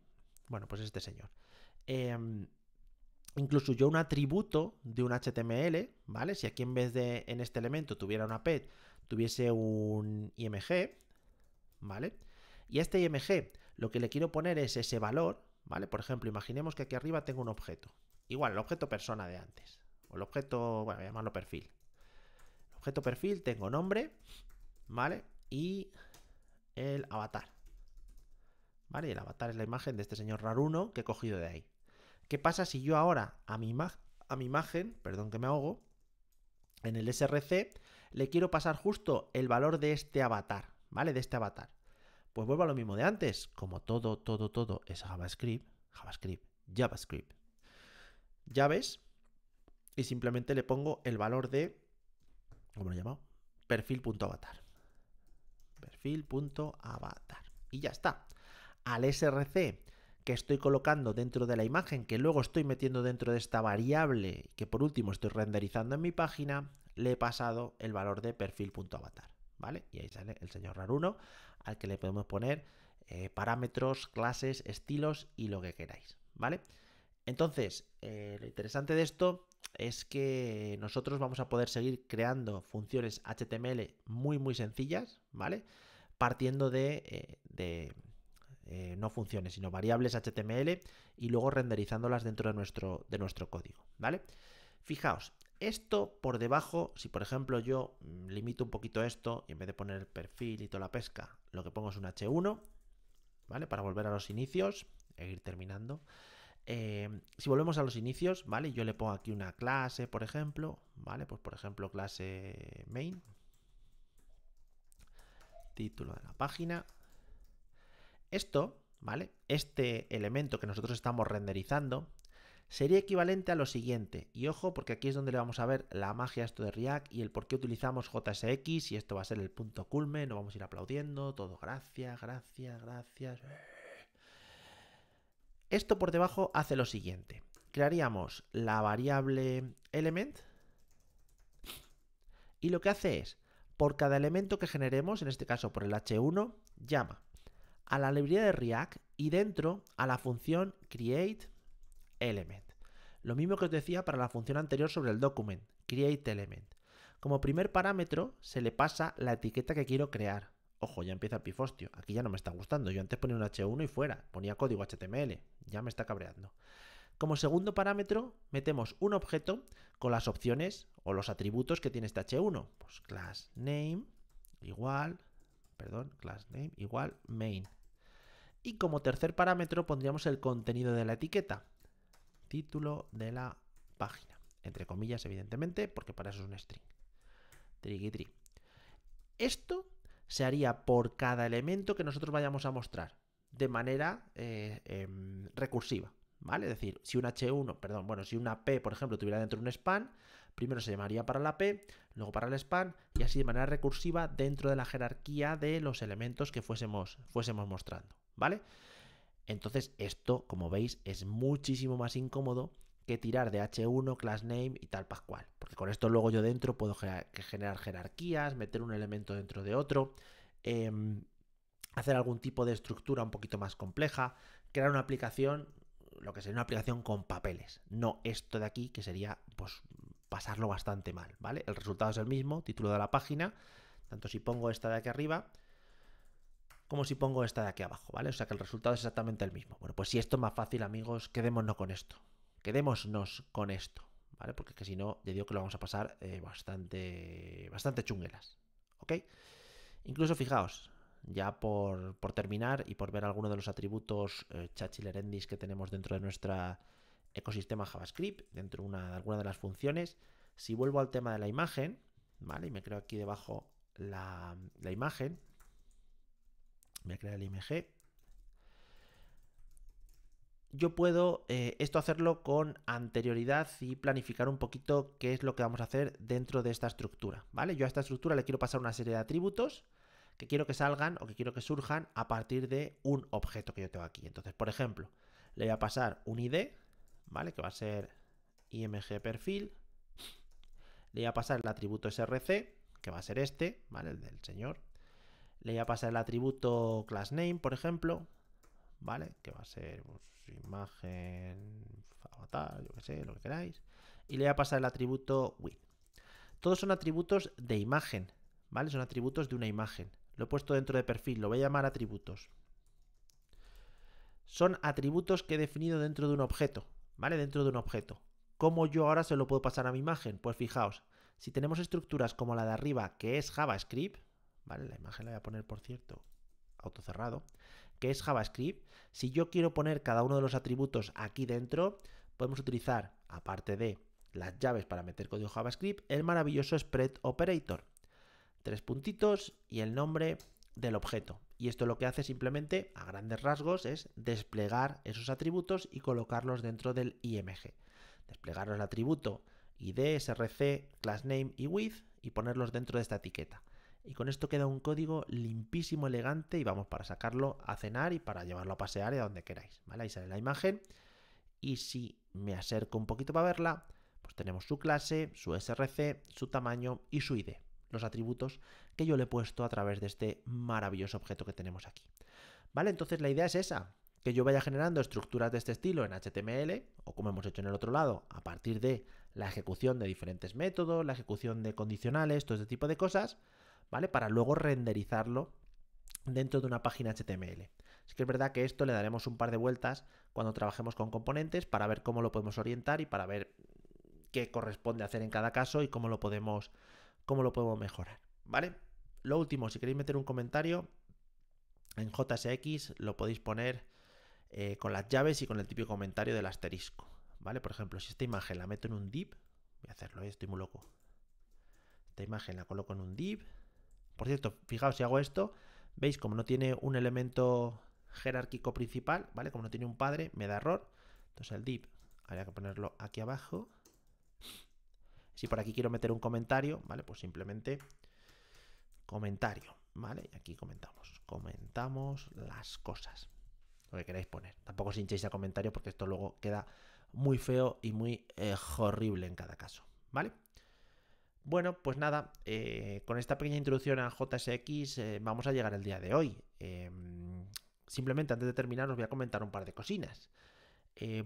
Bueno, pues este señor. Em, incluso yo un atributo de un HTML, ¿vale? Si aquí en vez de en este elemento tuviera una PET, tuviese un IMG, ¿vale? Y a este IMG lo que le quiero poner es ese valor, ¿vale? Por ejemplo, imaginemos que aquí arriba tengo un objeto. Igual, el objeto persona de antes, el objeto, bueno, voy a llamarlo perfil. El objeto perfil, tengo nombre, ¿vale? Y el avatar. ¿Vale? el avatar es la imagen de este señor raruno que he cogido de ahí. ¿Qué pasa si yo ahora a mi, a mi imagen, perdón que me ahogo, en el src le quiero pasar justo el valor de este avatar, ¿vale? De este avatar. Pues vuelvo a lo mismo de antes. Como todo, todo, todo es JavaScript, JavaScript, JavaScript. Llaves, y simplemente le pongo el valor de, ¿cómo lo he llamado? Perfil.avatar. Perfil.avatar. Y ya está. Al src que estoy colocando dentro de la imagen, que luego estoy metiendo dentro de esta variable, que por último estoy renderizando en mi página, le he pasado el valor de perfil.avatar. ¿Vale? Y ahí sale el señor Raruno, al que le podemos poner eh, parámetros, clases, estilos y lo que queráis. ¿Vale? Entonces, eh, lo interesante de esto es que nosotros vamos a poder seguir creando funciones HTML muy, muy sencillas, ¿vale? Partiendo de, eh, de eh, no funciones, sino variables HTML y luego renderizándolas dentro de nuestro, de nuestro código, ¿vale? Fijaos, esto por debajo, si por ejemplo yo mm, limito un poquito esto y en vez de poner el perfil y toda la pesca, lo que pongo es un H1, ¿vale? Para volver a los inicios e ir terminando. Em, si volvemos a los inicios, ¿vale? Yo le pongo aquí una clase, por ejemplo, ¿vale? Pues por ejemplo, clase main. Título de la página. Esto, ¿vale? Este elemento que nosotros estamos renderizando sería equivalente a lo siguiente. Y ojo, porque aquí es donde le vamos a ver la magia a esto de React y el por qué utilizamos JSX y esto va a ser el punto culmen. no vamos a ir aplaudiendo, todo gracias, gracias, gracias. Esto por debajo hace lo siguiente. Crearíamos la variable element y lo que hace es, por cada elemento que generemos, en este caso por el h1, llama a la librería de React y dentro a la función create element. Lo mismo que os decía para la función anterior sobre el document, create element. Como primer parámetro se le pasa la etiqueta que quiero crear. Ojo, ya empieza el pifostio. Aquí ya no me está gustando. Yo antes ponía un H1 y fuera. Ponía código HTML ya me está cabreando. Como segundo parámetro, metemos un objeto con las opciones o los atributos que tiene este h1. Pues class name igual, perdón, class name igual main. Y como tercer parámetro pondríamos el contenido de la etiqueta, título de la página, entre comillas evidentemente, porque para eso es un string. tri. Esto se haría por cada elemento que nosotros vayamos a mostrar de manera eh, em, recursiva. ¿Vale? Es decir, si un H1, perdón, bueno, si una P, por ejemplo, tuviera dentro un span, primero se llamaría para la P, luego para el span, y así de manera recursiva dentro de la jerarquía de los elementos que fuésemos, mostrando, ¿vale? Entonces, esto, como veis, es muchísimo más incómodo que tirar de H1, class name y tal pascual. Porque con esto luego yo dentro puedo generar jerarquías, meter un elemento dentro de otro. Eh, hacer algún tipo de estructura un poquito más compleja, crear una aplicación, lo que sería una aplicación con papeles, no esto de aquí que sería pues pasarlo bastante mal, ¿vale? El resultado es el mismo, título de la página, tanto si pongo esta de aquí arriba como si pongo esta de aquí abajo, ¿vale? O sea que el resultado es exactamente el mismo. Bueno, pues si esto es más fácil, amigos, quedémonos con esto. Quedémonos con esto, ¿vale? Porque si no, yo digo que lo vamos a pasar eh, bastante, bastante chunguelas, ¿ok? Incluso fijaos, ya por, terminar y por ver algunos de los atributos eh, chachilerendis que tenemos dentro de nuestro ecosistema JavaScript, dentro de, de alguna de las funciones, si vuelvo al tema de la imagen, ¿vale? Y me creo aquí debajo la, imagen, me a el img, yo puedo eh, esto hacerlo con anterioridad y planificar un poquito qué es lo que vamos a hacer dentro de esta estructura, ¿vale? Yo a esta estructura le quiero pasar una serie de atributos, que quiero que salgan o que quiero que surjan a partir de un objeto que yo tengo aquí. Entonces, por ejemplo, le voy a pasar un ID, ¿vale? Que va a ser img perfil. Le voy a pasar el atributo src, que va a ser este, ¿vale? El del señor. Le voy a pasar el atributo class name, por ejemplo, ¿vale? Que va a ser pues, imagen, avatar, yo que sé, lo que queráis. Y le voy a pasar el atributo width. Todos son atributos de imagen, ¿vale? Son atributos de una imagen. Lo he puesto dentro de perfil, lo voy a llamar atributos. Son atributos que he definido dentro de un objeto, ¿vale? Dentro de un objeto. ¿Cómo yo ahora se lo puedo pasar a mi imagen? Pues fijaos, si tenemos estructuras como la de arriba, que es JavaScript, ¿vale? La imagen la voy a poner, por cierto, autocerrado, que es JavaScript. Si yo quiero poner cada uno de los atributos aquí dentro, podemos utilizar, aparte de las llaves para meter código JavaScript, el maravilloso spread operator tres puntitos y el nombre del objeto. Y esto lo que hace simplemente, a grandes rasgos, es desplegar esos atributos y colocarlos dentro del IMG. desplegar el atributo ID, SRC, className y width y ponerlos dentro de esta etiqueta. Y con esto queda un código limpísimo, elegante y vamos para sacarlo a cenar y para llevarlo a pasear a donde queráis. ¿vale? Ahí sale la imagen y si me acerco un poquito para verla, pues tenemos su clase, su SRC, su tamaño y su ID los atributos que yo le he puesto a través de este maravilloso objeto que tenemos aquí. ¿Vale? Entonces la idea es esa, que yo vaya generando estructuras de este estilo en HTML, o como hemos hecho en el otro lado, a partir de la ejecución de diferentes métodos, la ejecución de condicionales, todo este tipo de cosas, ¿vale? Para luego renderizarlo dentro de una página HTML. Así que es verdad que esto le daremos un par de vueltas cuando trabajemos con componentes para ver cómo lo podemos orientar y para ver qué corresponde hacer en cada caso y cómo lo podemos cómo lo puedo mejorar, ¿vale? Lo último, si queréis meter un comentario en JSX, lo podéis poner eh, con las llaves y con el típico comentario del asterisco, ¿vale? Por ejemplo, si esta imagen la meto en un div, voy a hacerlo, ¿eh? estoy muy loco. Esta imagen la coloco en un div. Por cierto, fijaos, si hago esto, veis como no tiene un elemento jerárquico principal, ¿vale? Como no tiene un padre, me da error. Entonces el div, habría que ponerlo aquí abajo. Si por aquí quiero meter un comentario, ¿vale? Pues simplemente comentario, ¿vale? Y aquí comentamos, comentamos las cosas, lo que queráis poner. Tampoco os hinchéis a comentario porque esto luego queda muy feo y muy eh, horrible en cada caso, ¿vale? Bueno, pues nada, eh, con esta pequeña introducción a JSX eh, vamos a llegar al día de hoy. Em, simplemente antes de terminar os voy a comentar un par de cosinas.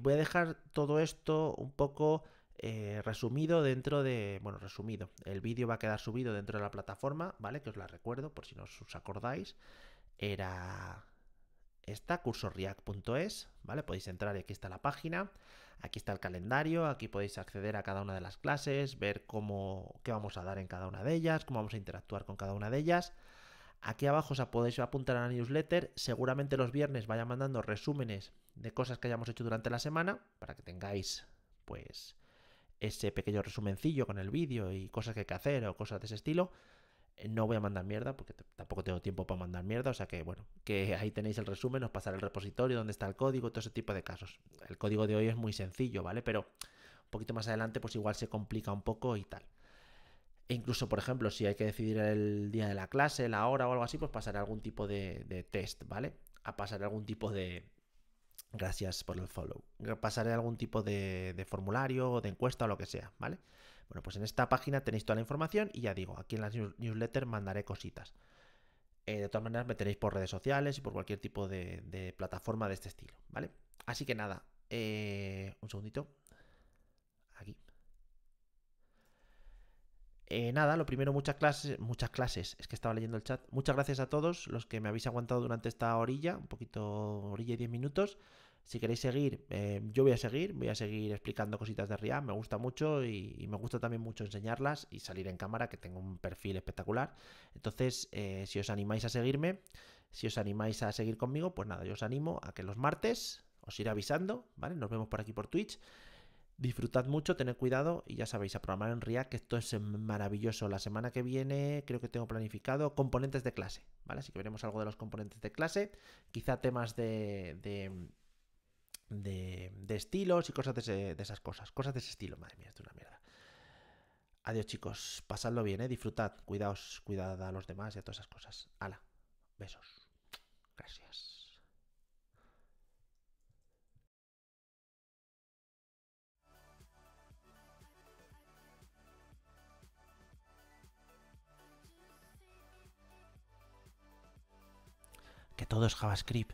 voy a dejar todo esto un poco eh, resumido dentro de. Bueno, resumido. El vídeo va a quedar subido dentro de la plataforma, ¿vale? Que os la recuerdo por si no os acordáis. Era esta, cursorreact.es, ¿vale? Podéis entrar y aquí está la página, aquí está el calendario, aquí podéis acceder a cada una de las clases, ver cómo, qué vamos a dar en cada una de ellas, cómo vamos a interactuar con cada una de ellas. Aquí abajo os podéis apuntar a la newsletter, seguramente los viernes vaya mandando resúmenes de cosas que hayamos hecho durante la semana, para que tengáis, pues, ese pequeño resumencillo con el vídeo y cosas que hay que hacer o cosas de ese estilo. Eh, no voy a mandar mierda porque tampoco tengo tiempo para mandar mierda, o sea que bueno, que ahí tenéis el resumen, os pasaré el repositorio, donde está el código, todo ese tipo de casos. El código de hoy es muy sencillo, ¿vale? Pero un poquito más adelante pues igual se complica un poco y tal. E incluso, por ejemplo, si hay que decidir el día de la clase, la hora o algo así, pues pasar algún tipo de test, ¿vale? A pasar algún tipo de, Gracias por el follow. Pasaré algún tipo de, formulario o de encuesta o lo que sea, ¿vale? Bueno, pues en esta página tenéis toda la información y ya digo, aquí en las newsletter mandaré cositas. Eh, de todas maneras, me tenéis por redes sociales y por cualquier tipo de, plataforma de este estilo, ¿vale? Así que nada, eh, un segundito. Eh, nada, lo primero, muchas clases, muchas clases, es que estaba leyendo el chat. Muchas gracias a todos los que me habéis aguantado durante esta orilla, un poquito orilla y 10 minutos. Si queréis seguir, eh, yo voy a seguir, voy a seguir explicando cositas de RIA, me gusta mucho y, me gusta también mucho enseñarlas y salir en cámara, que tengo un perfil espectacular. Entonces, eh, si os animáis a seguirme, si os animáis a seguir conmigo, pues nada, yo os animo a que los martes os iré avisando, ¿vale? Nos vemos por aquí por Twitch Disfrutad mucho, tened cuidado y ya sabéis, a programar en React, que esto es maravilloso. La semana que viene creo que tengo planificado componentes de clase, ¿vale? Así que veremos algo de los componentes de clase, quizá temas de, de de, estilos y cosas de, esas cosas. Cosas de ese estilo, madre mía, esto es una mierda. Adiós, chicos. Pasadlo bien, ¿eh? disfrutad. Cuidaos, cuidad a los demás y a todas esas cosas. Hala, besos. Gracias. que todo es JavaScript.